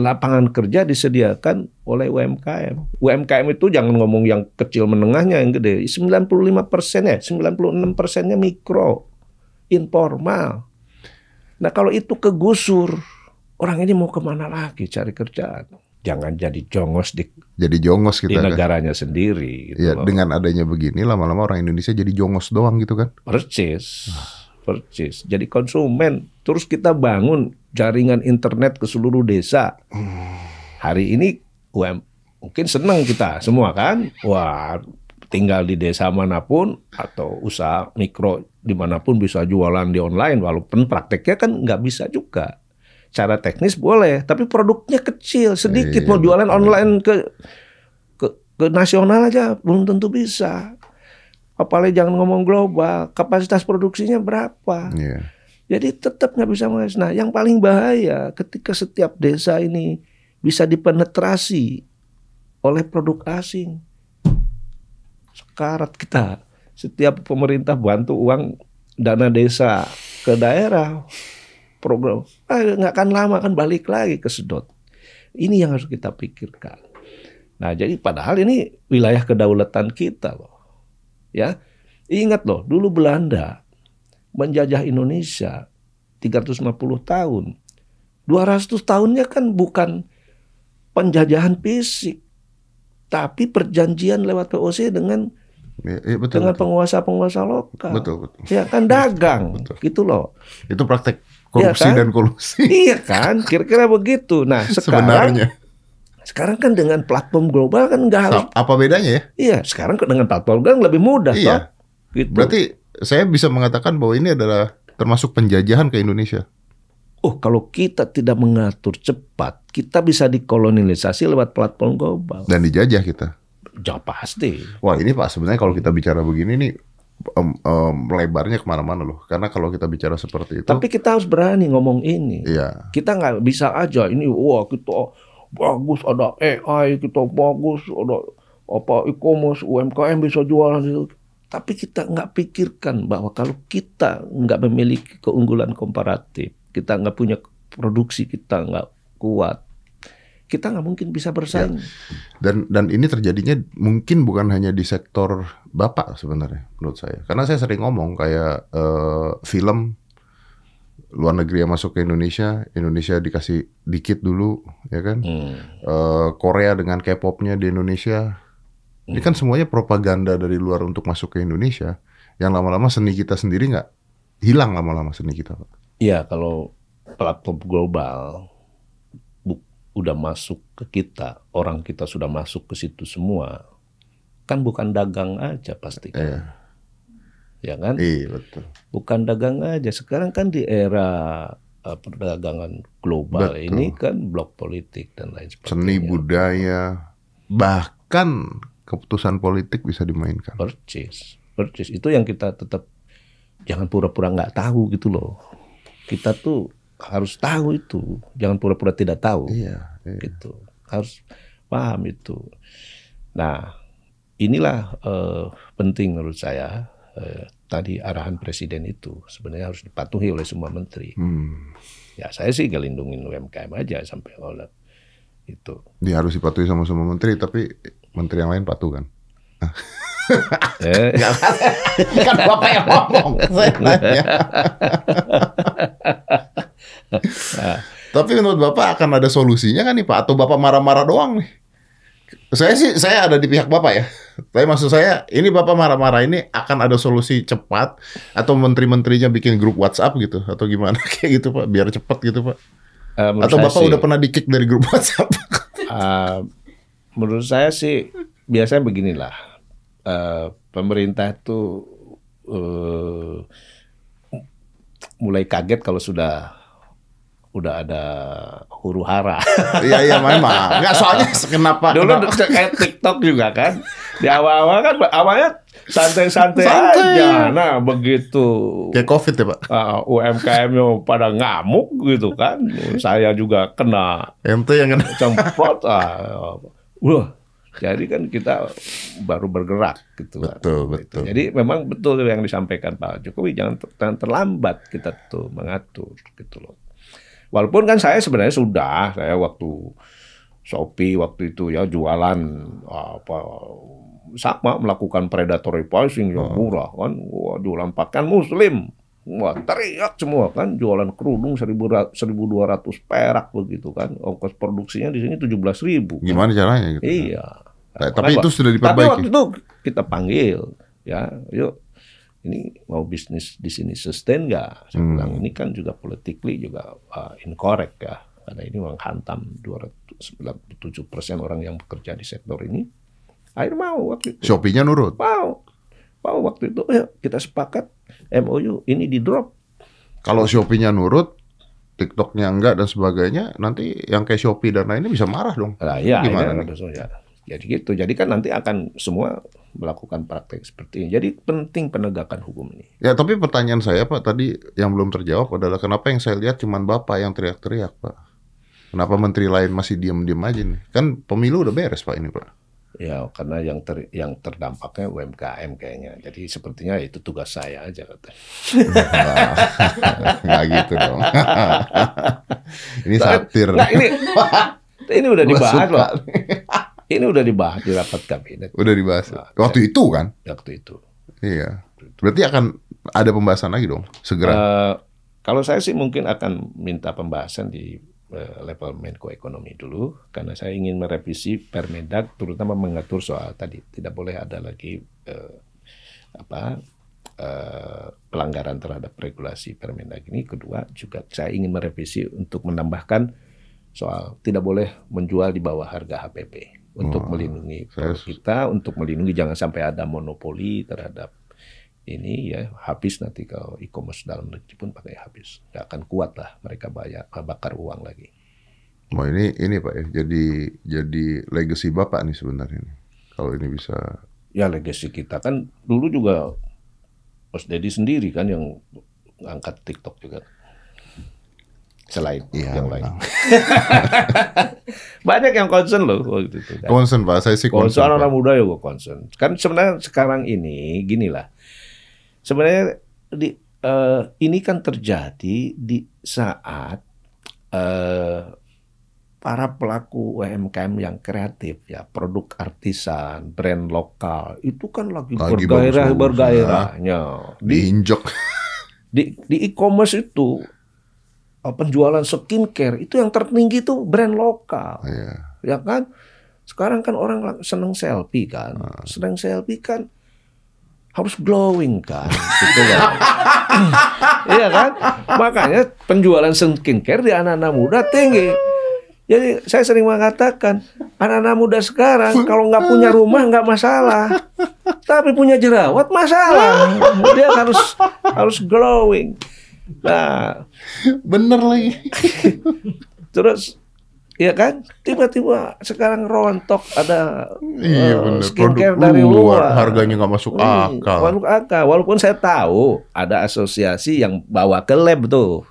lapangan kerja disediakan oleh UMKM. UMKM itu jangan ngomong yang kecil menengahnya yang gede, 95% ya, 96 persennya mikro, informal. Nah kalau itu kegusur, orang ini mau kemana lagi cari kerjaan? Jangan jadi jongos di jadi jongos kita di kan? negaranya kan? sendiri. Gitu ya, dengan adanya begini lama-lama orang Indonesia jadi jongos doang gitu kan? percis, percis. Jadi konsumen. Terus kita bangun jaringan internet ke seluruh desa. Hari ini UM mungkin senang kita semua kan? Wah, tinggal di desa manapun atau usaha mikro dimanapun bisa jualan di online walaupun prakteknya kan nggak bisa juga cara teknis boleh tapi produknya kecil sedikit iya, mau jualan online ke, ke ke nasional aja belum tentu bisa apalagi jangan ngomong global kapasitas produksinya berapa iya. jadi tetap nggak bisa mas nah yang paling bahaya ketika setiap desa ini bisa dipenetrasi oleh produk asing sekarat kita setiap pemerintah bantu uang dana desa ke daerah program ah, nggak akan lama kan balik lagi ke sedot ini yang harus kita pikirkan nah jadi padahal ini wilayah kedaulatan kita loh ya ingat loh dulu Belanda menjajah Indonesia 350 tahun 200 tahunnya kan bukan penjajahan fisik tapi perjanjian lewat POC dengan Ya, ya, betul, dengan penguasa-penguasa lokal. Betul, betul. Ya kan dagang, betul, (laughs) betul. gitu loh. Itu praktek iya korupsi ya kan? dan kolusi. (laughs) Iya kan, kira-kira begitu. Nah (laughs) sekarang, sebenarnya sekarang kan dengan platform global kan nggak harus. Apa bedanya ya? Iya, sekarang dengan platform global lebih mudah. Iya. Toh? Gitu. Berarti saya bisa mengatakan bahwa ini adalah termasuk penjajahan ke Indonesia. Oh, kalau kita tidak mengatur cepat, kita bisa dikolonialisasi lewat platform global. Dan dijajah kita. Ya pasti. Wah ini Pak sebenarnya kalau kita bicara begini nih um, um, kemana-mana loh. Karena kalau kita bicara seperti itu. Tapi kita harus berani ngomong ini. Iya. Kita nggak bisa aja ini wah kita bagus ada AI kita bagus ada apa e-commerce UMKM bisa jualan itu. Tapi kita nggak pikirkan bahwa kalau kita nggak memiliki keunggulan komparatif, kita nggak punya produksi kita nggak kuat, kita nggak mungkin bisa bersaing. Ya. Dan dan ini terjadinya mungkin bukan hanya di sektor bapak sebenarnya menurut saya. Karena saya sering ngomong kayak uh, film luar negeri yang masuk ke Indonesia, Indonesia dikasih dikit dulu, ya kan? Hmm. Uh, Korea dengan K-popnya di Indonesia, hmm. ini kan hmm. semuanya propaganda dari luar untuk masuk ke Indonesia. Yang lama-lama seni kita sendiri nggak hilang lama-lama seni kita, Iya, kalau platform global udah masuk ke kita, orang kita sudah masuk ke situ semua, kan bukan dagang aja pasti kan. Eh. Ya kan? Iya, betul. Bukan dagang aja. Sekarang kan di era eh, perdagangan global betul. ini kan blok politik dan lain sebagainya. Seni budaya bahkan keputusan politik bisa dimainkan. Percis. Percis. Itu yang kita tetap jangan pura-pura nggak -pura tahu gitu loh. Kita tuh harus tahu itu, jangan pura-pura tidak tahu. Iya, iya. Gitu. Harus paham itu. Nah, inilah uh, penting menurut saya uh, tadi arahan presiden itu sebenarnya harus dipatuhi oleh semua menteri. Hmm. Ya, saya sih gelindungin UMKM aja sampai oleh itu. Dia harus dipatuhi sama semua menteri, tapi menteri yang lain patuh kan? eh. (laughs) kan bapak yang ngomong. (laughs) (laughs) (laughs) Tapi menurut Bapak akan ada solusinya kan nih Pak? Atau Bapak marah-marah doang nih? Saya sih, saya ada di pihak Bapak ya. Tapi maksud saya, ini Bapak marah-marah ini akan ada solusi cepat? Atau menteri-menterinya bikin grup WhatsApp gitu? Atau gimana (laughs) kayak gitu Pak? Biar cepat gitu Pak? Uh, Atau Bapak sih, udah pernah dikick dari grup (laughs) WhatsApp? uh, menurut saya sih, biasanya beginilah. Uh, pemerintah tuh uh, mulai kaget kalau sudah udah ada huru hara. Iya iya memang. Enggak soalnya kenapa dulu kenapa? kayak TikTok juga kan. Di awal-awal kan awalnya santai-santai aja. Nah, begitu. Kayak Covid ya, Pak. Ah, umkm yang pada ngamuk gitu kan. Saya juga kena. MT yang kena cemprot. Uh, wah, jadi kan kita baru bergerak gitu. Kan. Betul, kan. betul. Jadi memang betul yang disampaikan Pak Jokowi jangan terlambat kita tuh mengatur gitu loh. Walaupun kan saya sebenarnya sudah saya waktu Shopee waktu itu ya jualan apa sama melakukan predatory pricing yang hmm. murah kan wah jualan pakaian muslim wah teriak semua kan jualan kerudung 1200 perak begitu kan ongkos produksinya di sini belas ribu kan. gimana caranya gitu ya? iya nah, tapi itu sudah diperbaiki tapi waktu itu kita panggil ya yuk ini mau bisnis di sini sustain nggak? Saya hmm. bilang ini kan juga politically juga uh, incorrect ya. Karena ini menghantam 297 persen orang yang bekerja di sektor ini. Air mau waktu itu. Shopee-nya nurut? Mau. Mau waktu itu. Ya, kita sepakat MOU ini di drop. Kalau Shopee-nya nurut, TikTok-nya enggak dan sebagainya, nanti yang kayak Shopee dan lainnya bisa marah dong. Nah, iya, gimana? Iya, nih? Iya, jadi ya, gitu. Jadi kan nanti akan semua melakukan praktek seperti ini. Jadi penting penegakan hukum ini. Ya, tapi pertanyaan saya Pak tadi yang belum terjawab adalah kenapa yang saya lihat cuman Bapak yang teriak-teriak, Pak? Kenapa menteri lain masih diam-diam aja nih? Kan pemilu udah beres, Pak ini, Pak. Ya, karena yang ter, yang terdampaknya UMKM kayaknya. Jadi sepertinya itu tugas saya aja kata. Enggak nah, (laughs) gitu dong. (laughs) ini nah, kan, satir. Nah, ini (laughs) ini udah dibahas loh. Ini udah dibahas di rapat kabinet. Udah dibahas. Nah, waktu saya, itu kan? Waktu itu. Iya. Berarti akan ada pembahasan lagi dong segera. Uh, kalau saya sih mungkin akan minta pembahasan di uh, level Menko Ekonomi dulu karena saya ingin merevisi Permendag, terutama mengatur soal tadi tidak boleh ada lagi uh, apa uh, pelanggaran terhadap regulasi Permendag ini. Kedua juga saya ingin merevisi untuk menambahkan soal tidak boleh menjual di bawah harga HPP untuk oh, melindungi kita, untuk melindungi jangan sampai ada monopoli terhadap ini ya habis nanti kalau e-commerce dalam negeri pun pakai habis, nggak akan kuat lah mereka bayar bakar uang lagi. Wah ini ini pak ya jadi jadi legacy bapak nih sebenarnya ini kalau ini bisa. Ya legacy kita kan dulu juga Mas Dedi sendiri kan yang angkat TikTok juga selain ya, yang lain. (laughs) Banyak yang concern loh waktu itu. Kan. Concern pak, saya sih concern. Soal orang muda ya gue concern. Kan sebenarnya sekarang ini gini lah. Sebenarnya di uh, ini kan terjadi di saat uh, para pelaku UMKM yang kreatif ya produk artisan, brand lokal itu kan lagi, lagi bergairah bergairahnya. Diinjek. Di, di e-commerce itu Eh, penjualan skincare itu yang tertinggi itu brand lokal. Yeah. Ya kan? Sekarang kan orang seneng selfie kan. Uh. Seneng selfie kan harus glowing kan gitu kan. (laughs) iya kan? Makanya penjualan skincare di anak-anak muda tinggi. Jadi saya sering mengatakan anak-anak muda sekarang kalau nggak punya rumah nggak masalah, tapi punya jerawat masalah. Dia harus harus glowing. Nah, bener lagi. (laughs) Terus ya kan tiba-tiba sekarang rontok ada iya, uh, bener. skincare Produk dari luar, luar harganya nggak masuk hmm, akal masuk akal walaupun saya tahu ada asosiasi yang bawa ke lab tuh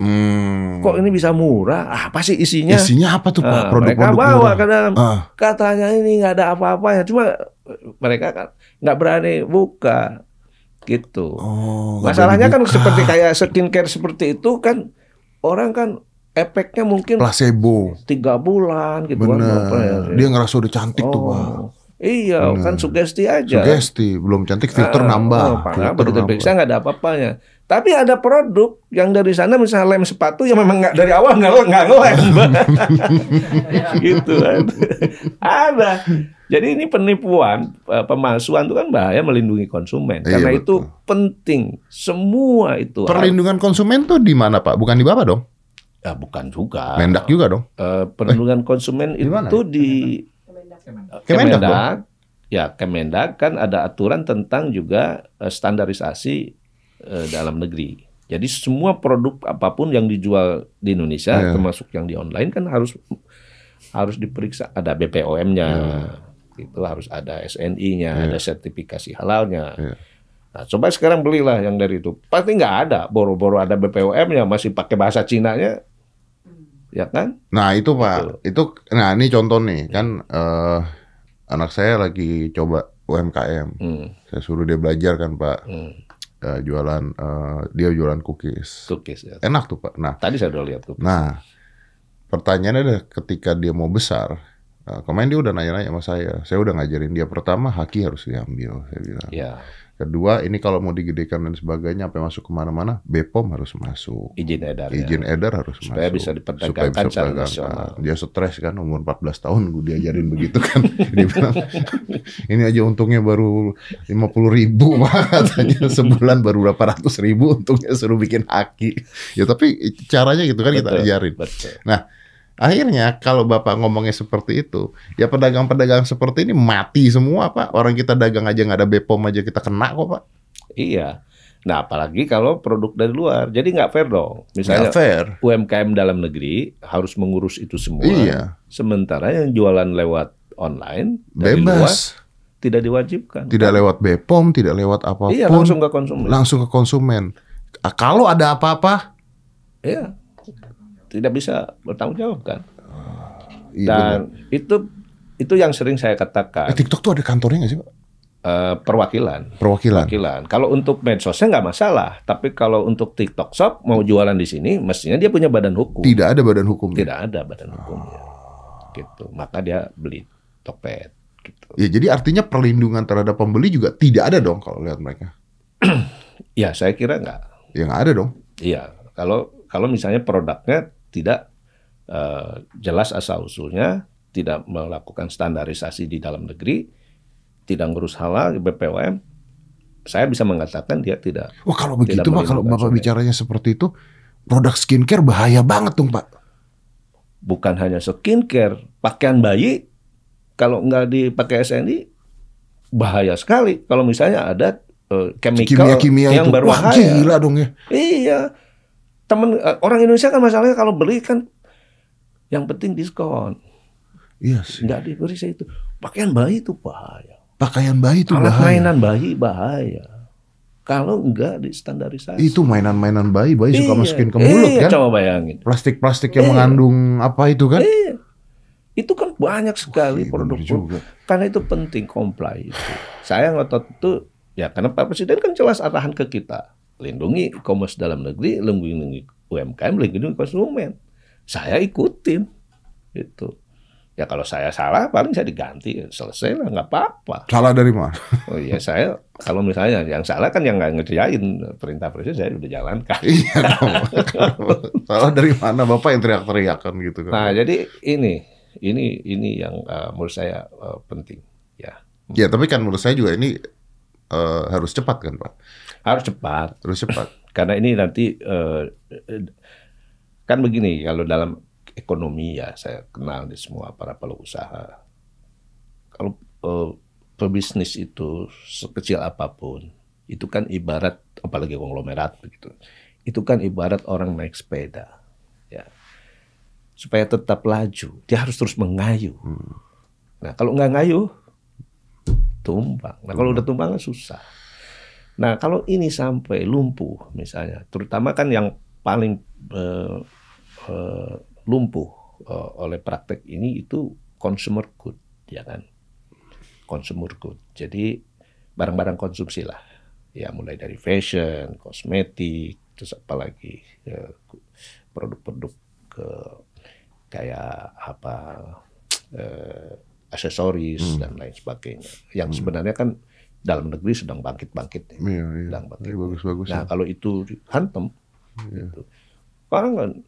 Hmm. Kok ini bisa murah? Apa sih isinya? Isinya apa tuh Pak? Ah, Produk-produk uh, bawa ke dalam. Uh. Katanya ini nggak ada apa-apanya. Cuma eh, mereka kan nggak berani buka gitu. Oh, Masalahnya kan seperti kayak skincare seperti itu kan orang kan efeknya mungkin placebo tiga bulan gitu kan, Bener. Kan, ya. dia ngerasa udah cantik oh. tuh pak iya kan Bener. kan sugesti aja sugesti belum cantik filter uh, nambah oh, filter nambah. Saya nggak ada apa-apanya tapi ada produk yang dari sana misalnya lem sepatu yang memang nggak dari awal nggak nggak ngelem, (laughs) gitu. kan. ada. Jadi ini penipuan, e, pemalsuan itu kan bahaya melindungi konsumen. Iya, Karena betul. itu penting semua itu. Perlindungan konsumen tuh di mana Pak? Bukan di Bapak dong? Ya bukan juga. Mendak juga dong. Uh, perlindungan eh, konsumen dimana? itu di Kemendak. Kemendak, Kemendak ya Kemendak kan ada aturan tentang juga e, standarisasi Eh, dalam negeri. Jadi semua produk apapun yang dijual di Indonesia, yeah. termasuk yang di online kan harus harus diperiksa ada BPOM-nya, yeah. itu harus ada SNI-nya, yeah. ada sertifikasi halalnya. Yeah. Nah, coba sekarang belilah yang dari itu, pasti nggak ada, boro-boro ada BPOM-nya, masih pakai bahasa Cina-nya, hmm. ya kan? Nah itu pak, itu, itu nah ini contoh nih kan uh, anak saya lagi coba UMKM, hmm. saya suruh dia belajar kan pak. Hmm uh, jualan uh, dia jualan cookies. Cookies ya. Enak tuh Pak. Nah, tadi saya udah lihat tuh. Nah, pertanyaannya adalah ketika dia mau besar, uh, kemarin dia udah nanya-nanya sama saya. Saya udah ngajarin dia pertama haki harus diambil, saya bilang. Iya. Yeah Kedua, ini kalau mau digedekan dan sebagainya sampai masuk kemana-mana, BPOM harus masuk. Izin edar. Izin ya. edar harus supaya masuk. Bisa supaya bisa diperdagangkan nah, Dia stres kan umur 14 tahun gue diajarin (laughs) begitu kan. bilang, ini aja untungnya baru 50 ribu (laughs) katanya sebulan baru berapa ratus ribu untungnya suruh bikin haki. Ya tapi caranya gitu kan betul, kita ajarin. Betul. Nah Akhirnya kalau Bapak ngomongnya seperti itu, ya pedagang-pedagang seperti ini mati semua Pak. Orang kita dagang aja nggak ada BPOM aja kita kena kok Pak. Iya. Nah apalagi kalau produk dari luar. Jadi nggak fair dong. Misalnya gak fair. UMKM dalam negeri harus mengurus itu semua. Iya. Sementara yang jualan lewat online dari Bebas. luar tidak diwajibkan. Tidak lewat BPOM, tidak lewat iya, apapun. Iya langsung ke konsumen. Langsung ke konsumen. Kalau ada apa-apa, Iya tidak bisa bertanggung jawab kan. Oh, iya Dan benar. itu itu yang sering saya katakan. Eh, TikTok tuh ada kantornya nggak sih pak? Uh, perwakilan. Perwakilan. Perwakilan. Kalau untuk medsosnya nggak masalah, tapi kalau untuk TikTok Shop mau jualan di sini, mestinya dia punya badan hukum. Tidak ada badan hukum. Ya? Tidak ada badan hukumnya. Oh. Gitu. Maka dia beli topet. Gitu. Ya jadi artinya perlindungan terhadap pembeli juga tidak ada dong kalau lihat mereka. (clears throat) ya saya kira nggak. Yang ada dong. Iya. Kalau kalau misalnya produknya tidak uh, jelas asal usulnya, tidak melakukan standarisasi di dalam negeri, tidak ngurus halal BPOM, saya bisa mengatakan dia tidak. Wah kalau begitu pak, kalau bapak bicaranya seperti itu, produk skincare bahaya banget dong pak. Bukan hanya skincare, pakaian bayi kalau nggak dipakai SNI bahaya sekali. Kalau misalnya ada uh, chemical kimia -kimia yang itu. berbahaya. Wah, gila dong ya. Iya temen eh, orang Indonesia kan masalahnya kalau beli kan yang penting diskon. Iya yes. sih. Enggak diberi saya itu. Pakaian bayi itu bahaya. Pakaian bayi itu Alat bahaya. mainan bayi bahaya. Kalau enggak di standarisasi. Itu mainan-mainan bayi, bayi iya. suka masukin ke mulut iya, kan? coba bayangin. Plastik-plastik yang iya. mengandung apa itu kan? Iya. Itu kan banyak sekali Wah, iya, produk. Juga. Karena itu penting comply itu. Saya ngotot itu ya karena Pak Presiden kan jelas arahan ke kita lindungi komers dalam negeri, lindungi UMKM, lindungi konsumen. Saya ikutin. itu. Ya kalau saya salah paling saya diganti, selesai lah, nggak apa-apa. Salah dari mana? Oh iya saya kalau misalnya yang salah kan yang nggak ngerjain perintah presiden saya udah jalankan. (laughs) Iya salah dari mana bapak yang teriak teriakan kan gitu kan? Nah jadi ini ini ini yang uh, menurut saya uh, penting ya. Ya tapi kan menurut saya juga ini uh, harus cepat kan pak harus cepat terus cepat karena ini nanti uh, kan begini kalau dalam ekonomi ya saya kenal di semua para pelaku usaha kalau uh, pebisnis itu sekecil apapun itu kan ibarat apalagi konglomerat begitu itu kan ibarat orang naik sepeda ya supaya tetap laju dia harus terus mengayuh hmm. nah kalau nggak ngayuh tumbang nah kalau hmm. udah tumbang kan susah Nah, kalau ini sampai lumpuh misalnya, terutama kan yang paling uh, uh, lumpuh uh, oleh praktek ini itu consumer good, ya kan? Consumer good. Jadi barang-barang konsumsi lah. Ya mulai dari fashion, kosmetik, terus apalagi produk ya, produk-produk ke kayak apa uh, aksesoris hmm. dan lain sebagainya. Yang hmm. sebenarnya kan dalam negeri sedang bangkit-bangkit. Ya. Iya, iya. Sedang bangkit. Ini bagus-bagus. Nah, ya. kalau itu hantem, iya. gitu. kan,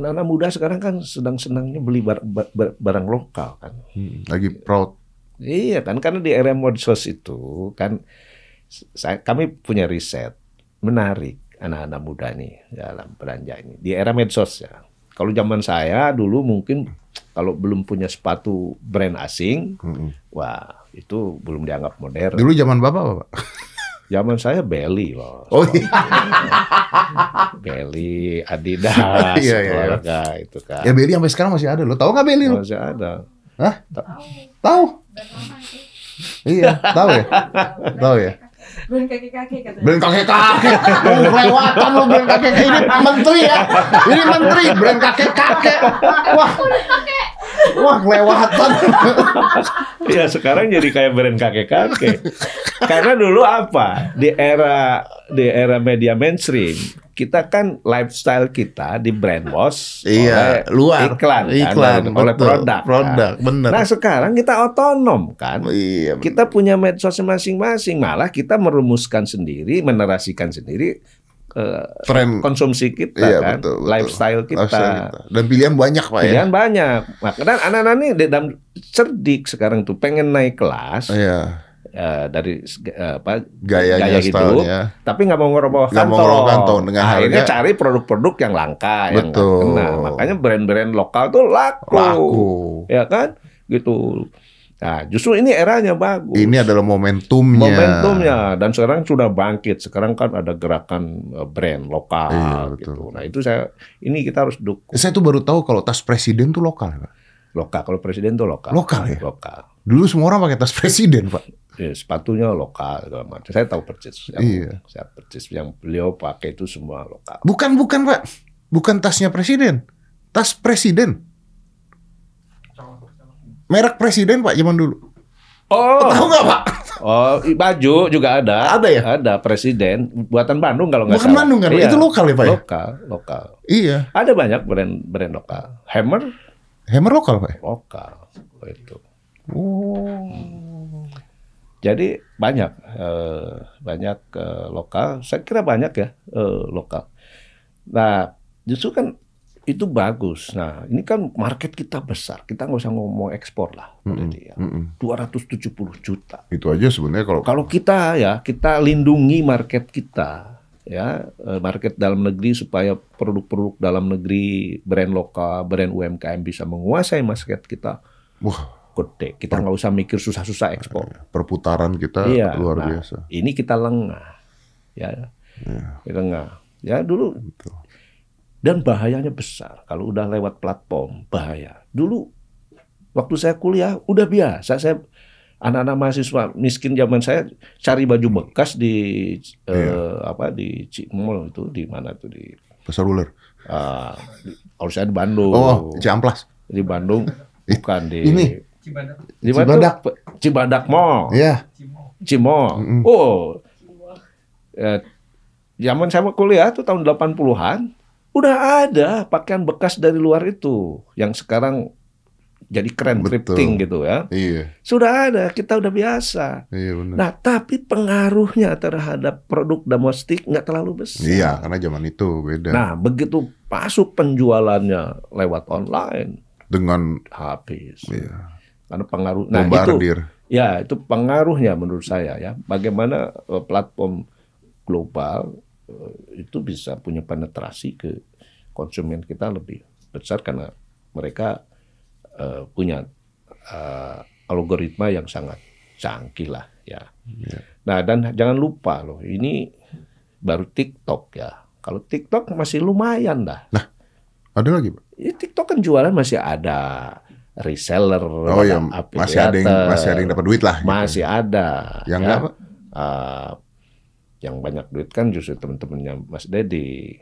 anak-anak muda sekarang kan sedang senangnya beli bar bar barang lokal kan. Hmm, lagi proud. Iya kan, karena di era medsos itu kan saya, kami punya riset menarik anak-anak muda nih dalam belanja ini di era medsos ya. Kalau zaman saya dulu mungkin kalau belum punya sepatu brand asing, hmm. wah itu belum dianggap modern. Dulu zaman bapak, bapak. Zaman saya Belly loh. Oh iya. (laughs) Belly, Adidas, iya, iya, iya. keluarga iya. itu kan. Ya Belly sampai sekarang masih ada lo. Tahu nggak Belly Masih ada. Hah? Tahu. Tahu. iya, tahu ya? (laughs) Tahu ya? brand kakek kaki katanya. Beliin kaki-kaki. Oh, kelewatan lu brand kakek kaki Ini menteri ya. Ini menteri. brand kakek kaki Wah. Udah pakai Wah, kelewatan. (laughs) ya sekarang jadi kayak brand kakek-kakek. Karena dulu apa? Di era di era media mainstream, kita kan lifestyle kita di brand was iya, oleh luar iklan, kan? iklan betul, oleh produk. Produk, kan. benar. Nah, sekarang kita otonom kan. Iya, Kita punya medsos masing-masing, malah kita merumuskan sendiri, menerasikan sendiri uh, eh, Trend. konsumsi kita iya, kan, betul, betul. lifestyle kita. Lifestyle kita. Dan pilihan banyak Pak pilihan ya. Pilihan banyak. Makanya nah, anak-anak ini dalam cerdik sekarang tuh pengen naik kelas. Iya. Uh, dari uh, apa gaya, gaya hidup, ya. tapi nggak mau ngerobohkan bawah mau ngerobohkan tahun dengan akhirnya harga, cari produk-produk yang langka betul. yang kena. makanya brand-brand lokal tuh laku, laku. ya kan gitu Nah, justru ini eranya bagus. Ini adalah momentumnya. Momentumnya dan sekarang sudah bangkit. Sekarang kan ada gerakan e, brand lokal iya, gitu. betul. gitu. Nah, itu saya ini kita harus dukung. Saya tuh baru tahu kalau tas presiden tuh lokal, Pak. Lokal. Kalau presiden tuh lokal. Lokal ya? Lokal. Dulu semua orang pakai tas presiden, Pak. Ya, sepatunya lokal Saya tahu persis. Yang, iya. Saya persis yang beliau pakai itu semua lokal. Bukan, bukan, Pak. Bukan tasnya presiden. Tas presiden merek presiden Pak zaman dulu. Oh. Tahu nggak Pak? Oh, baju juga ada. Ada ya? Ada presiden buatan Bandung kalau nggak salah. Bukan Bandung kan? Iya. Itu lokal ya Pak? Ya? Lokal, lokal. Iya. Ada banyak brand-brand lokal. Hammer? Hammer lokal Pak? Lokal itu. Oh. Jadi banyak, eh, banyak eh, lokal. Saya kira banyak ya eh, lokal. Nah, justru kan itu bagus. Nah, ini kan market kita besar. Kita nggak usah ngomong ekspor lah. Mm ratus ya. puluh 270 juta. Itu aja sebenarnya kalau kalau kita ya kita lindungi market kita ya eh, market dalam negeri supaya produk-produk dalam negeri brand lokal, brand UMKM bisa menguasai market kita. Wah, gede. Kita nggak usah mikir susah-susah ekspor. Eh, perputaran kita iya, luar nah, biasa. Ini kita lengah, ya, ya. kita lengah. Ya dulu Betul. Dan bahayanya besar. Kalau udah lewat platform, bahaya. Dulu waktu saya kuliah udah biasa. Saya anak-anak mahasiswa miskin zaman saya cari baju bekas di eh, iya. uh, apa di Cimol itu di mana tuh di Pasar uler Uh, ah, harusnya di Bandung. Oh, oh, Ciamplas. Di Bandung bukan di ini Cibadak. Di Cibadak. Cibadak Mall. Iya. Cimol. Mm -hmm. Oh. Uh, zaman saya kuliah tuh tahun 80-an udah ada pakaian bekas dari luar itu yang sekarang jadi keren drifting gitu ya. Iya. Sudah ada, kita udah biasa. Iya benar. Nah, tapi pengaruhnya terhadap produk domestik nggak terlalu besar. Iya, karena zaman itu beda. Nah, begitu masuk penjualannya lewat online dengan habis. Iya. Karena pengaruh nah Bombardir. itu ya itu pengaruhnya menurut saya ya. Bagaimana eh, platform global Eh, itu bisa punya penetrasi ke konsumen kita lebih besar karena mereka eh, punya eh, algoritma yang sangat canggih lah ya. ya. Nah dan jangan lupa loh ini baru TikTok ya. Kalau TikTok masih lumayan dah. Nah ada lagi pak? Ya, TikTok kan jualan masih ada reseller, oh, ya, masih ada yang masih ada yang dapat duit lah. Gitu. Masih ada. Yang ya. apa? Uh, ah, yang banyak duit kan justru teman-temannya Mas Dedi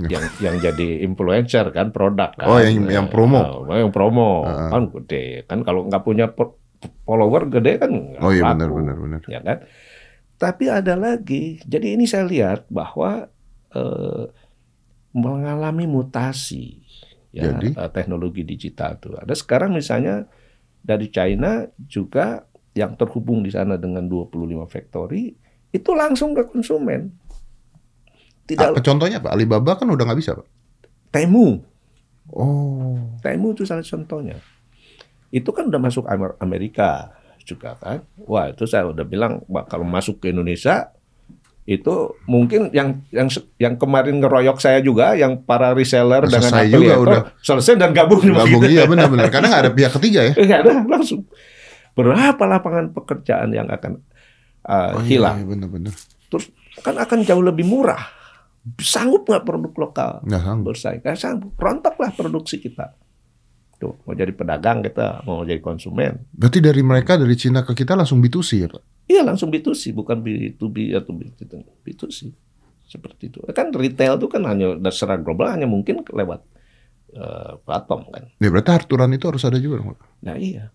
ya. yang yang jadi influencer kan produk kan oh yang yang promo ah, oh, yang promo uh, ah. -huh. kan gede kan kalau nggak punya follower gede kan oh iya benar benar benar ya kan tapi ada lagi jadi ini saya lihat bahwa eh, mengalami mutasi ya jadi? Eh, teknologi digital tuh ada sekarang misalnya dari China juga yang terhubung di sana dengan 25 factory itu langsung ke konsumen. Tidak. Apa contohnya Pak? Alibaba kan udah nggak bisa Pak. Temu. Oh. Temu itu salah contohnya. Itu kan udah masuk Amerika juga kan. Wah itu saya udah bilang Pak, kalau masuk ke Indonesia itu mungkin yang yang yang kemarin ngeroyok saya juga yang para reseller dan dengan saya juga udah selesai dan gabung gabung gitu. iya benar-benar (laughs) karena nggak ada pihak ketiga ya nggak ada langsung berapa lapangan pekerjaan yang akan Ah, oh, iya, hilang. Iya, bener -bener. Terus kan akan jauh lebih murah. Sanggup nggak produk lokal nggak sanggup. bersaing? Nggak sanggup. rontoklah produksi kita. Tuh, mau jadi pedagang kita, mau jadi konsumen. Berarti dari mereka dari Cina ke kita langsung B2C ya Pak? Iya langsung B2C, bukan B2B atau B2C. Seperti itu. Kan retail itu kan hanya secara global hanya mungkin lewat uh, platform kan. Ya berarti aturan itu harus ada juga Pak? Nah iya.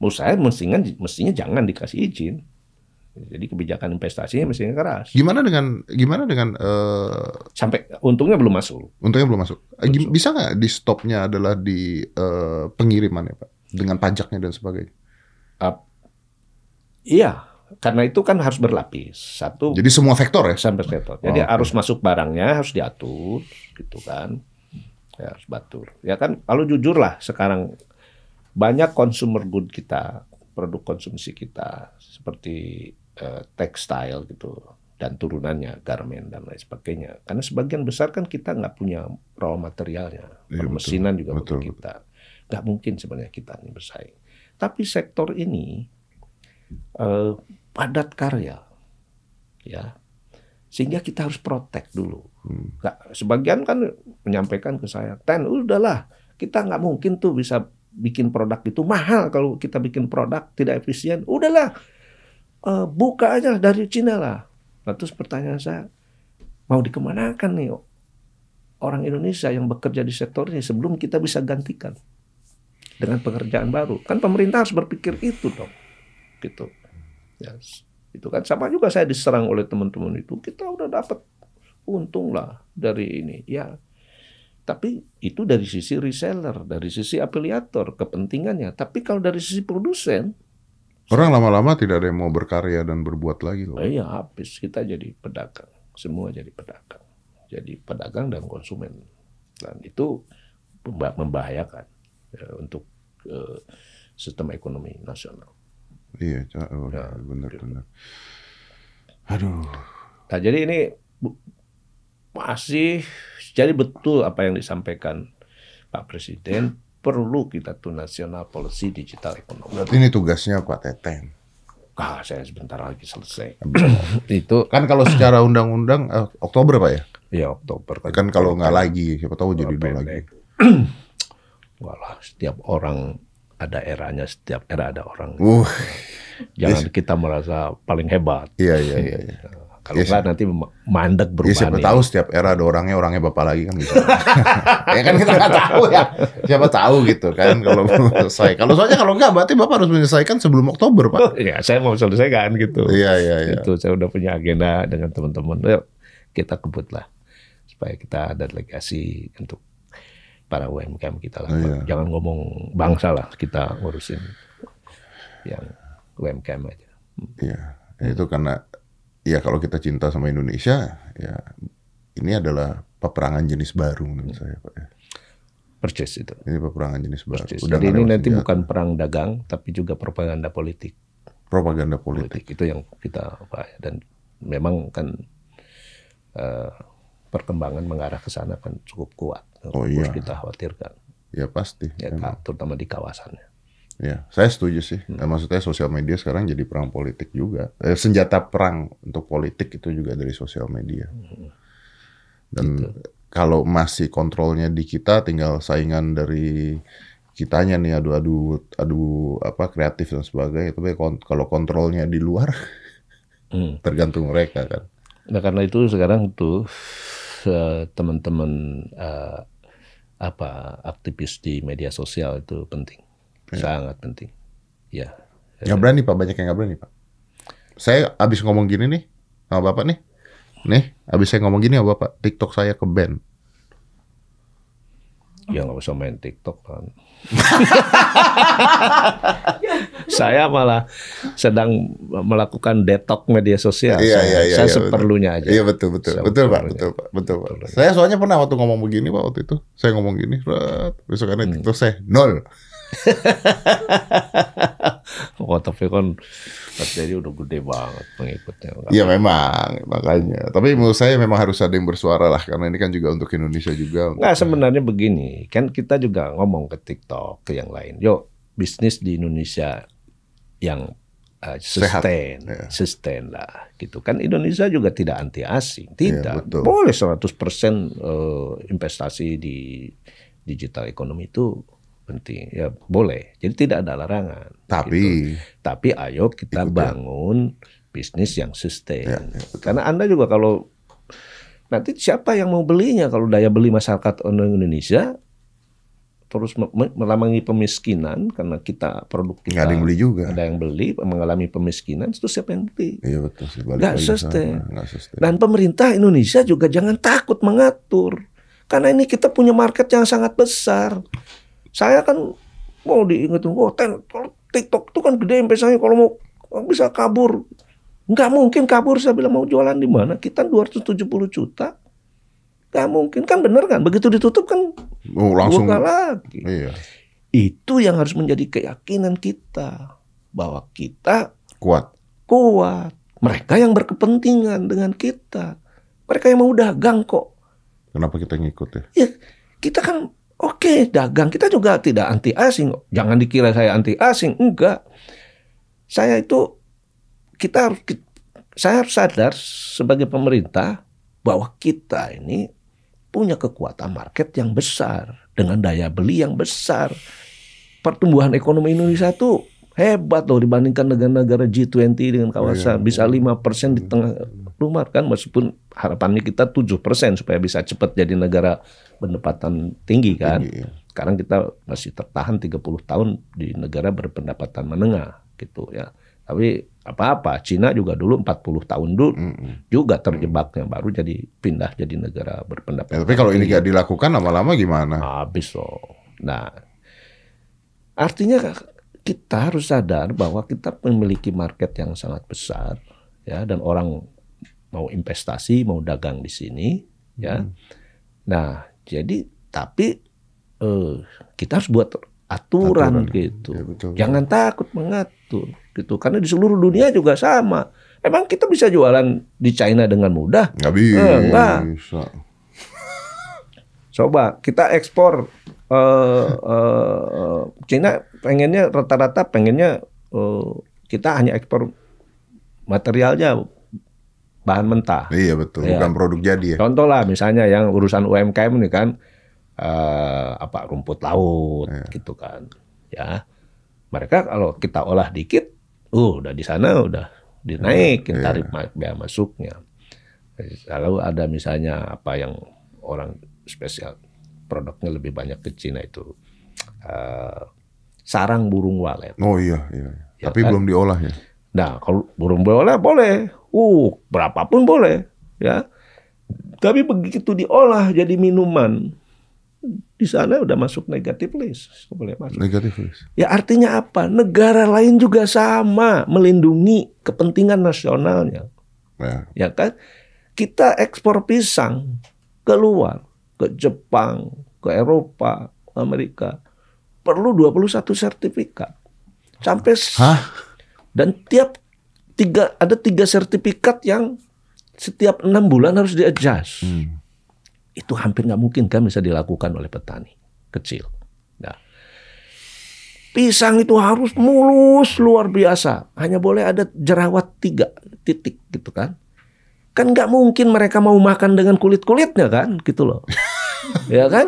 Menurut saya mestinya, mestinya jangan dikasih izin. Jadi kebijakan investasinya mestinya keras. Gimana dengan gimana dengan uh, sampai untungnya belum masuk. Untungnya belum masuk. Belum eh, Bisa nggak di stopnya adalah di uh, ya pak dengan pajaknya dan sebagainya? Uh, iya, karena itu kan harus berlapis. Satu. Jadi semua vektor ya? Sampai vektor. Jadi oh, harus okay. masuk barangnya harus diatur, gitu kan? Ya, harus batur. Ya kan, kalau jujur lah sekarang banyak consumer good kita, produk konsumsi kita seperti Eh, tekstil gitu dan turunannya garmen dan lain sebagainya karena sebagian besar kan kita nggak punya raw materialnya iya, mesinan betul, juga betul, betul kita nggak mungkin sebenarnya kita ini bersaing tapi sektor ini eh, padat karya ya sehingga kita harus protek dulu hmm. nggak sebagian kan menyampaikan ke saya ten udahlah kita nggak mungkin tuh bisa bikin produk itu mahal kalau kita bikin produk tidak efisien udahlah uh, buka aja dari Cina lah. Nah, terus pertanyaan saya, mau dikemanakan nih orang Indonesia yang bekerja di sektor ini sebelum kita bisa gantikan dengan pekerjaan baru? Kan pemerintah harus berpikir itu dong, gitu. Yes. Itu kan sama juga saya diserang oleh teman-teman itu. Kita udah dapat untung lah dari ini, ya. Tapi itu dari sisi reseller, dari sisi afiliator kepentingannya. Tapi kalau dari sisi produsen, Orang lama-lama tidak ada yang mau berkarya dan berbuat lagi loh. Iya, habis kita jadi pedagang. Semua jadi pedagang. Jadi pedagang dan konsumen. Dan itu membahayakan ya, untuk uh, sistem ekonomi nasional. Iya, oh, ya, nah, benar-benar. Gitu. Aduh. Nah, jadi ini masih jadi betul apa yang disampaikan Pak Presiden perlu kita tuh nasional policy digital ekonomi. Berarti ini tugasnya Pak Teten. Ah, saya sebentar lagi selesai. (clears throat) itu kan kalau secara undang-undang eh, Oktober Pak ya? Iya Oktober. Kan, kan kalau nggak lagi, siapa tahu jadi dulu lagi. Walah, (clears throat) setiap orang ada eranya, setiap era ada orang. Uh. Jangan yes. kita merasa paling hebat. Iya, iya, iya. iya. Nah. Kalau yes. Iya nanti mandek berubah. Iya, yes, siapa ya. tahu setiap era ada orangnya orangnya bapak lagi kan gitu. (laughs) ya kan kita nggak tahu ya. Siapa tahu gitu kan kalau selesai. Kalau soalnya kalau nggak, berarti bapak harus menyelesaikan sebelum Oktober pak. (laughs) Iya saya mau selesaikan gitu. Iya iya iya. Itu saya udah punya agenda dengan teman-teman. Yuk kita kebut lah supaya kita ada delegasi untuk para UMKM kita lah. iya. Jangan ngomong bangsa lah kita ngurusin yang UMKM aja. Iya. Ya itu karena ya kalau kita cinta sama Indonesia ya ini adalah peperangan jenis baru menurut hmm. saya Pak ya. itu. Ini peperangan jenis baru. Udah Jadi ini nanti senjata. Ya. bukan perang dagang tapi juga propaganda politik. Propaganda politik. politik itu yang kita Pak ya. dan memang kan uh, perkembangan mengarah ke sana kan cukup kuat. Oh, iya. Harus kita khawatirkan. Ya pasti. Ya, terutama di kawasannya. Ya, saya setuju sih. Hmm. Eh, maksudnya sosial media sekarang jadi perang politik juga. Eh, senjata perang untuk politik itu juga dari sosial media. Hmm. Dan gitu. kalau masih kontrolnya di kita, tinggal saingan dari kitanya nih adu-adu adu apa kreatif dan sebagainya. Tapi kalau kontrolnya di luar, hmm. (laughs) tergantung mereka kan. Nah karena itu sekarang tuh eh, teman-teman uh, apa aktivis di media sosial itu penting Ya. Sangat penting. Ya. Gak eh, berani Pak, banyak yang gak berani Pak. Saya abis ngomong gini nih, sama Bapak nih. Nih, abis saya ngomong gini sama Bapak, TikTok saya ke band. Ya nggak usah main TikTok kan. (laughs) saya malah sedang melakukan detox media sosial. Iya, saya, iya, iya, saya iya, seperlunya betul. aja. Iya betul betul. Saya betul Pak, betul Pak, betul Pak. saya soalnya pernah waktu ngomong begini Pak waktu itu. Saya ngomong gini, besok kan hmm. TikTok saya nol. (laughs) Wah tapi kan Mas udah gede banget pengikutnya. Iya memang makanya. Tapi menurut saya memang harus ada yang bersuara lah karena ini kan juga untuk Indonesia juga. nah sebenarnya begini kan kita juga ngomong ke TikTok ke yang lain. Yuk bisnis di Indonesia yang uh, sustain, Sehat, ya. sustain lah gitu kan Indonesia juga tidak anti asing, iya, tidak ya, boleh 100% uh, eh, investasi di digital ekonomi itu penting ya boleh jadi tidak ada larangan tapi gitu. tapi ayo kita bangun bisnis yang sustain ya, ya, karena anda juga kalau nanti siapa yang mau belinya kalau daya beli masyarakat orang Indonesia terus melambangi pemiskinan karena kita produk kita ada yang beli juga ada yang beli mengalami pemiskinan itu siapa yang beli iya betul sih balik sustain. Nggak sustain dan pemerintah Indonesia juga jangan takut mengatur karena ini kita punya market yang sangat besar saya kan mau diingetin, oh, ten, TikTok tuh kan gede investasinya kalau mau bisa kabur. Nggak mungkin kabur saya bilang mau jualan di mana? Kita 270 juta. Nggak mungkin kan bener kan? Begitu ditutup kan oh, langsung lagi. Iya. Itu yang harus menjadi keyakinan kita bahwa kita kuat. Kuat. Mereka yang berkepentingan dengan kita. Mereka yang mau dagang kok. Kenapa kita ngikut ya? ya kita kan Oke, dagang kita juga tidak anti asing. Jangan dikira saya anti asing, enggak. Saya itu kita harus saya harus sadar sebagai pemerintah bahwa kita ini punya kekuatan market yang besar dengan daya beli yang besar. Pertumbuhan ekonomi Indonesia itu hebat loh dibandingkan negara-negara G20 dengan kawasan oh, iya. bisa 5% iya. di iya. tengah keluar kan meskipun harapannya kita 7% supaya bisa cepat jadi negara pendapatan tinggi kan. Tinggi. Iya. Sekarang kita masih tertahan 30 tahun di negara berpendapatan menengah gitu ya. Tapi apa-apa Cina juga dulu 40 tahun dulu mm -hmm. juga terjebaknya mm -hmm. baru jadi pindah jadi negara berpendapatan. Ya, tapi kalau tinggi. ini gak dilakukan lama-lama gimana? Habis loh. Nah, artinya kita harus sadar bahwa kita memiliki market yang sangat besar ya dan orang mau investasi, mau dagang di sini, ya. Hmm. Nah, jadi tapi eh, kita harus buat aturan, aturan. gitu. Ya, betul. Jangan takut mengatur gitu karena di seluruh dunia juga sama. Emang kita bisa jualan di China dengan mudah? Nggak bisa. Eh, enggak. bisa. Coba kita ekspor uh, uh, Cina pengennya rata-rata pengennya uh, kita hanya ekspor materialnya bahan mentah. Iya betul, ya. bukan produk jadi ya. Contoh lah misalnya yang urusan UMKM ini kan eh, apa rumput laut ya. gitu kan. Ya. Mereka kalau kita olah dikit, uh udah di sana udah dinaikin ya. tarif ya. biaya masuknya. Lalu ada misalnya apa yang orang spesial produknya lebih banyak ke Cina itu uh, sarang burung walet. Oh iya, iya. Ya, Tapi kan? belum diolah ya. Nah, kalau burung boleh, boleh. Uh, berapapun boleh, ya. Tapi begitu diolah jadi minuman, di sana udah masuk negatif list, boleh masuk. Negatif list. Ya artinya apa? Negara lain juga sama melindungi kepentingan nasionalnya. Ya, ya kan? Kita ekspor pisang ke luar, ke Jepang, ke Eropa, Amerika perlu 21 sertifikat. Sampai Hah? Dan tiap tiga ada tiga sertifikat yang setiap enam bulan harus diadjust. Hmm. Itu hampir nggak mungkin kan bisa dilakukan oleh petani kecil. Nah, pisang itu harus mulus luar biasa. Hanya boleh ada jerawat tiga titik gitu kan. Kan nggak mungkin mereka mau makan dengan kulit kulitnya kan gitu loh. (laughs) ya kan?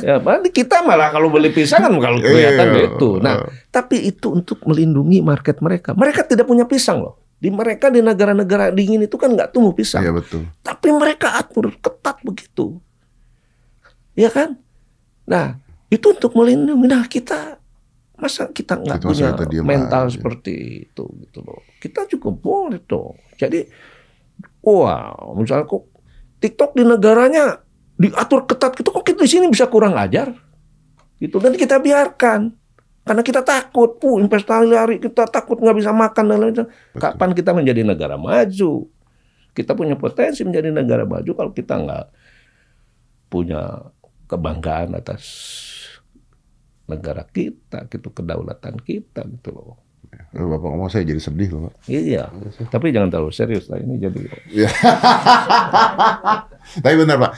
ya, kita malah kalau beli pisang kan kalau iya. kelihatan iya. itu. Nah, ah. tapi itu untuk melindungi market mereka. Mereka tidak punya pisang loh. Di mereka di negara-negara dingin itu kan nggak tumbuh pisang. Iya betul. Tapi mereka atur ketat begitu. Ya kan? Nah, itu untuk melindungi. Nah, kita masa kita nggak punya mental aja. seperti itu gitu loh. Kita juga boleh tuh Jadi, wow misalnya kok TikTok di negaranya diatur ketat gitu kok kita di sini bisa kurang ajar gitu dan kita biarkan karena kita takut uh investasi lari kita takut nggak bisa makan dan lain-lain kapan kita menjadi negara maju kita punya potensi menjadi negara maju kalau kita nggak punya kebanggaan atas negara kita gitu kedaulatan kita gitu loh ya, Bapak ngomong saya jadi sedih loh, Iya. Tapi jangan terlalu serius lah ini jadi. Iya. (laughs) Tapi benar, Pak.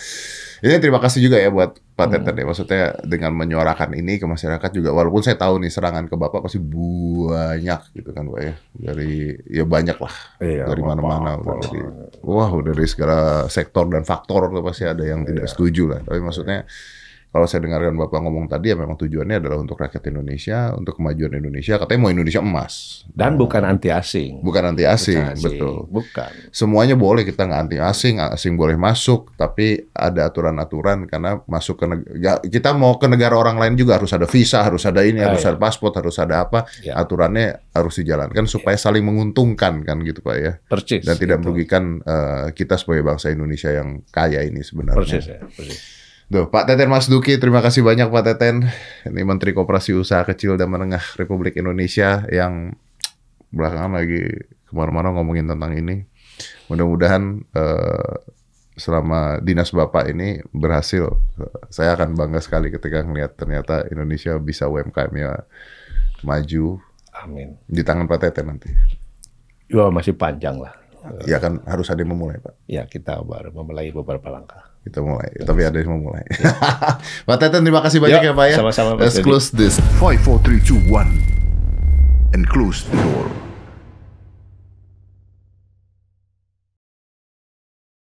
Jadi terima kasih juga ya buat Pak hmm. ya. Maksudnya dengan menyuarakan ini ke masyarakat juga. Walaupun saya tahu nih serangan ke Bapak pasti banyak gitu kan Pak ya. Dari, ya banyak lah. Iya, dari mana-mana. dari, wah udah dari segala sektor dan faktor tuh pasti ada yang iya. tidak setuju lah. Tapi maksudnya kalau saya dengarkan Bapak ngomong tadi ya memang tujuannya adalah untuk rakyat Indonesia, untuk kemajuan Indonesia, katanya mau Indonesia emas. Dan nah, bukan anti asing. Bukan anti asing, betul. Bukan. Semuanya boleh kita nggak anti asing, asing boleh masuk, tapi ada aturan-aturan karena masuk ke negara, ya, kita mau ke negara orang lain juga harus ada visa, harus ada ini, iya, harus iya. ada paspor, harus ada apa, ya. aturannya harus dijalankan iya. supaya saling menguntungkan kan gitu Pak ya. Persis. Dan tidak gitu. merugikan uh, kita sebagai bangsa Indonesia yang kaya ini sebenarnya. Persis ya, persis. Duh, Pak Teten Mas Duki, terima kasih banyak Pak Teten. Ini Menteri Koperasi Usaha Kecil dan Menengah Republik Indonesia yang belakangan lagi kemana-mana ngomongin tentang ini. Mudah-mudahan uh, selama dinas Bapak ini berhasil. Saya akan bangga sekali ketika melihat ternyata Indonesia bisa UMKM-nya maju. Amin. Di tangan Pak Teten nanti. Ya, masih panjang lah. Ya kan harus ada yang memulai Pak. Ya, kita baru memulai beberapa langkah kita mulai. Tapi ada yang mau mulai. Ya. (laughs) Pak Teten terima kasih banyak ya Pak ya. Sama-sama. Let's close this. Five, four, three, two, one, and close the door.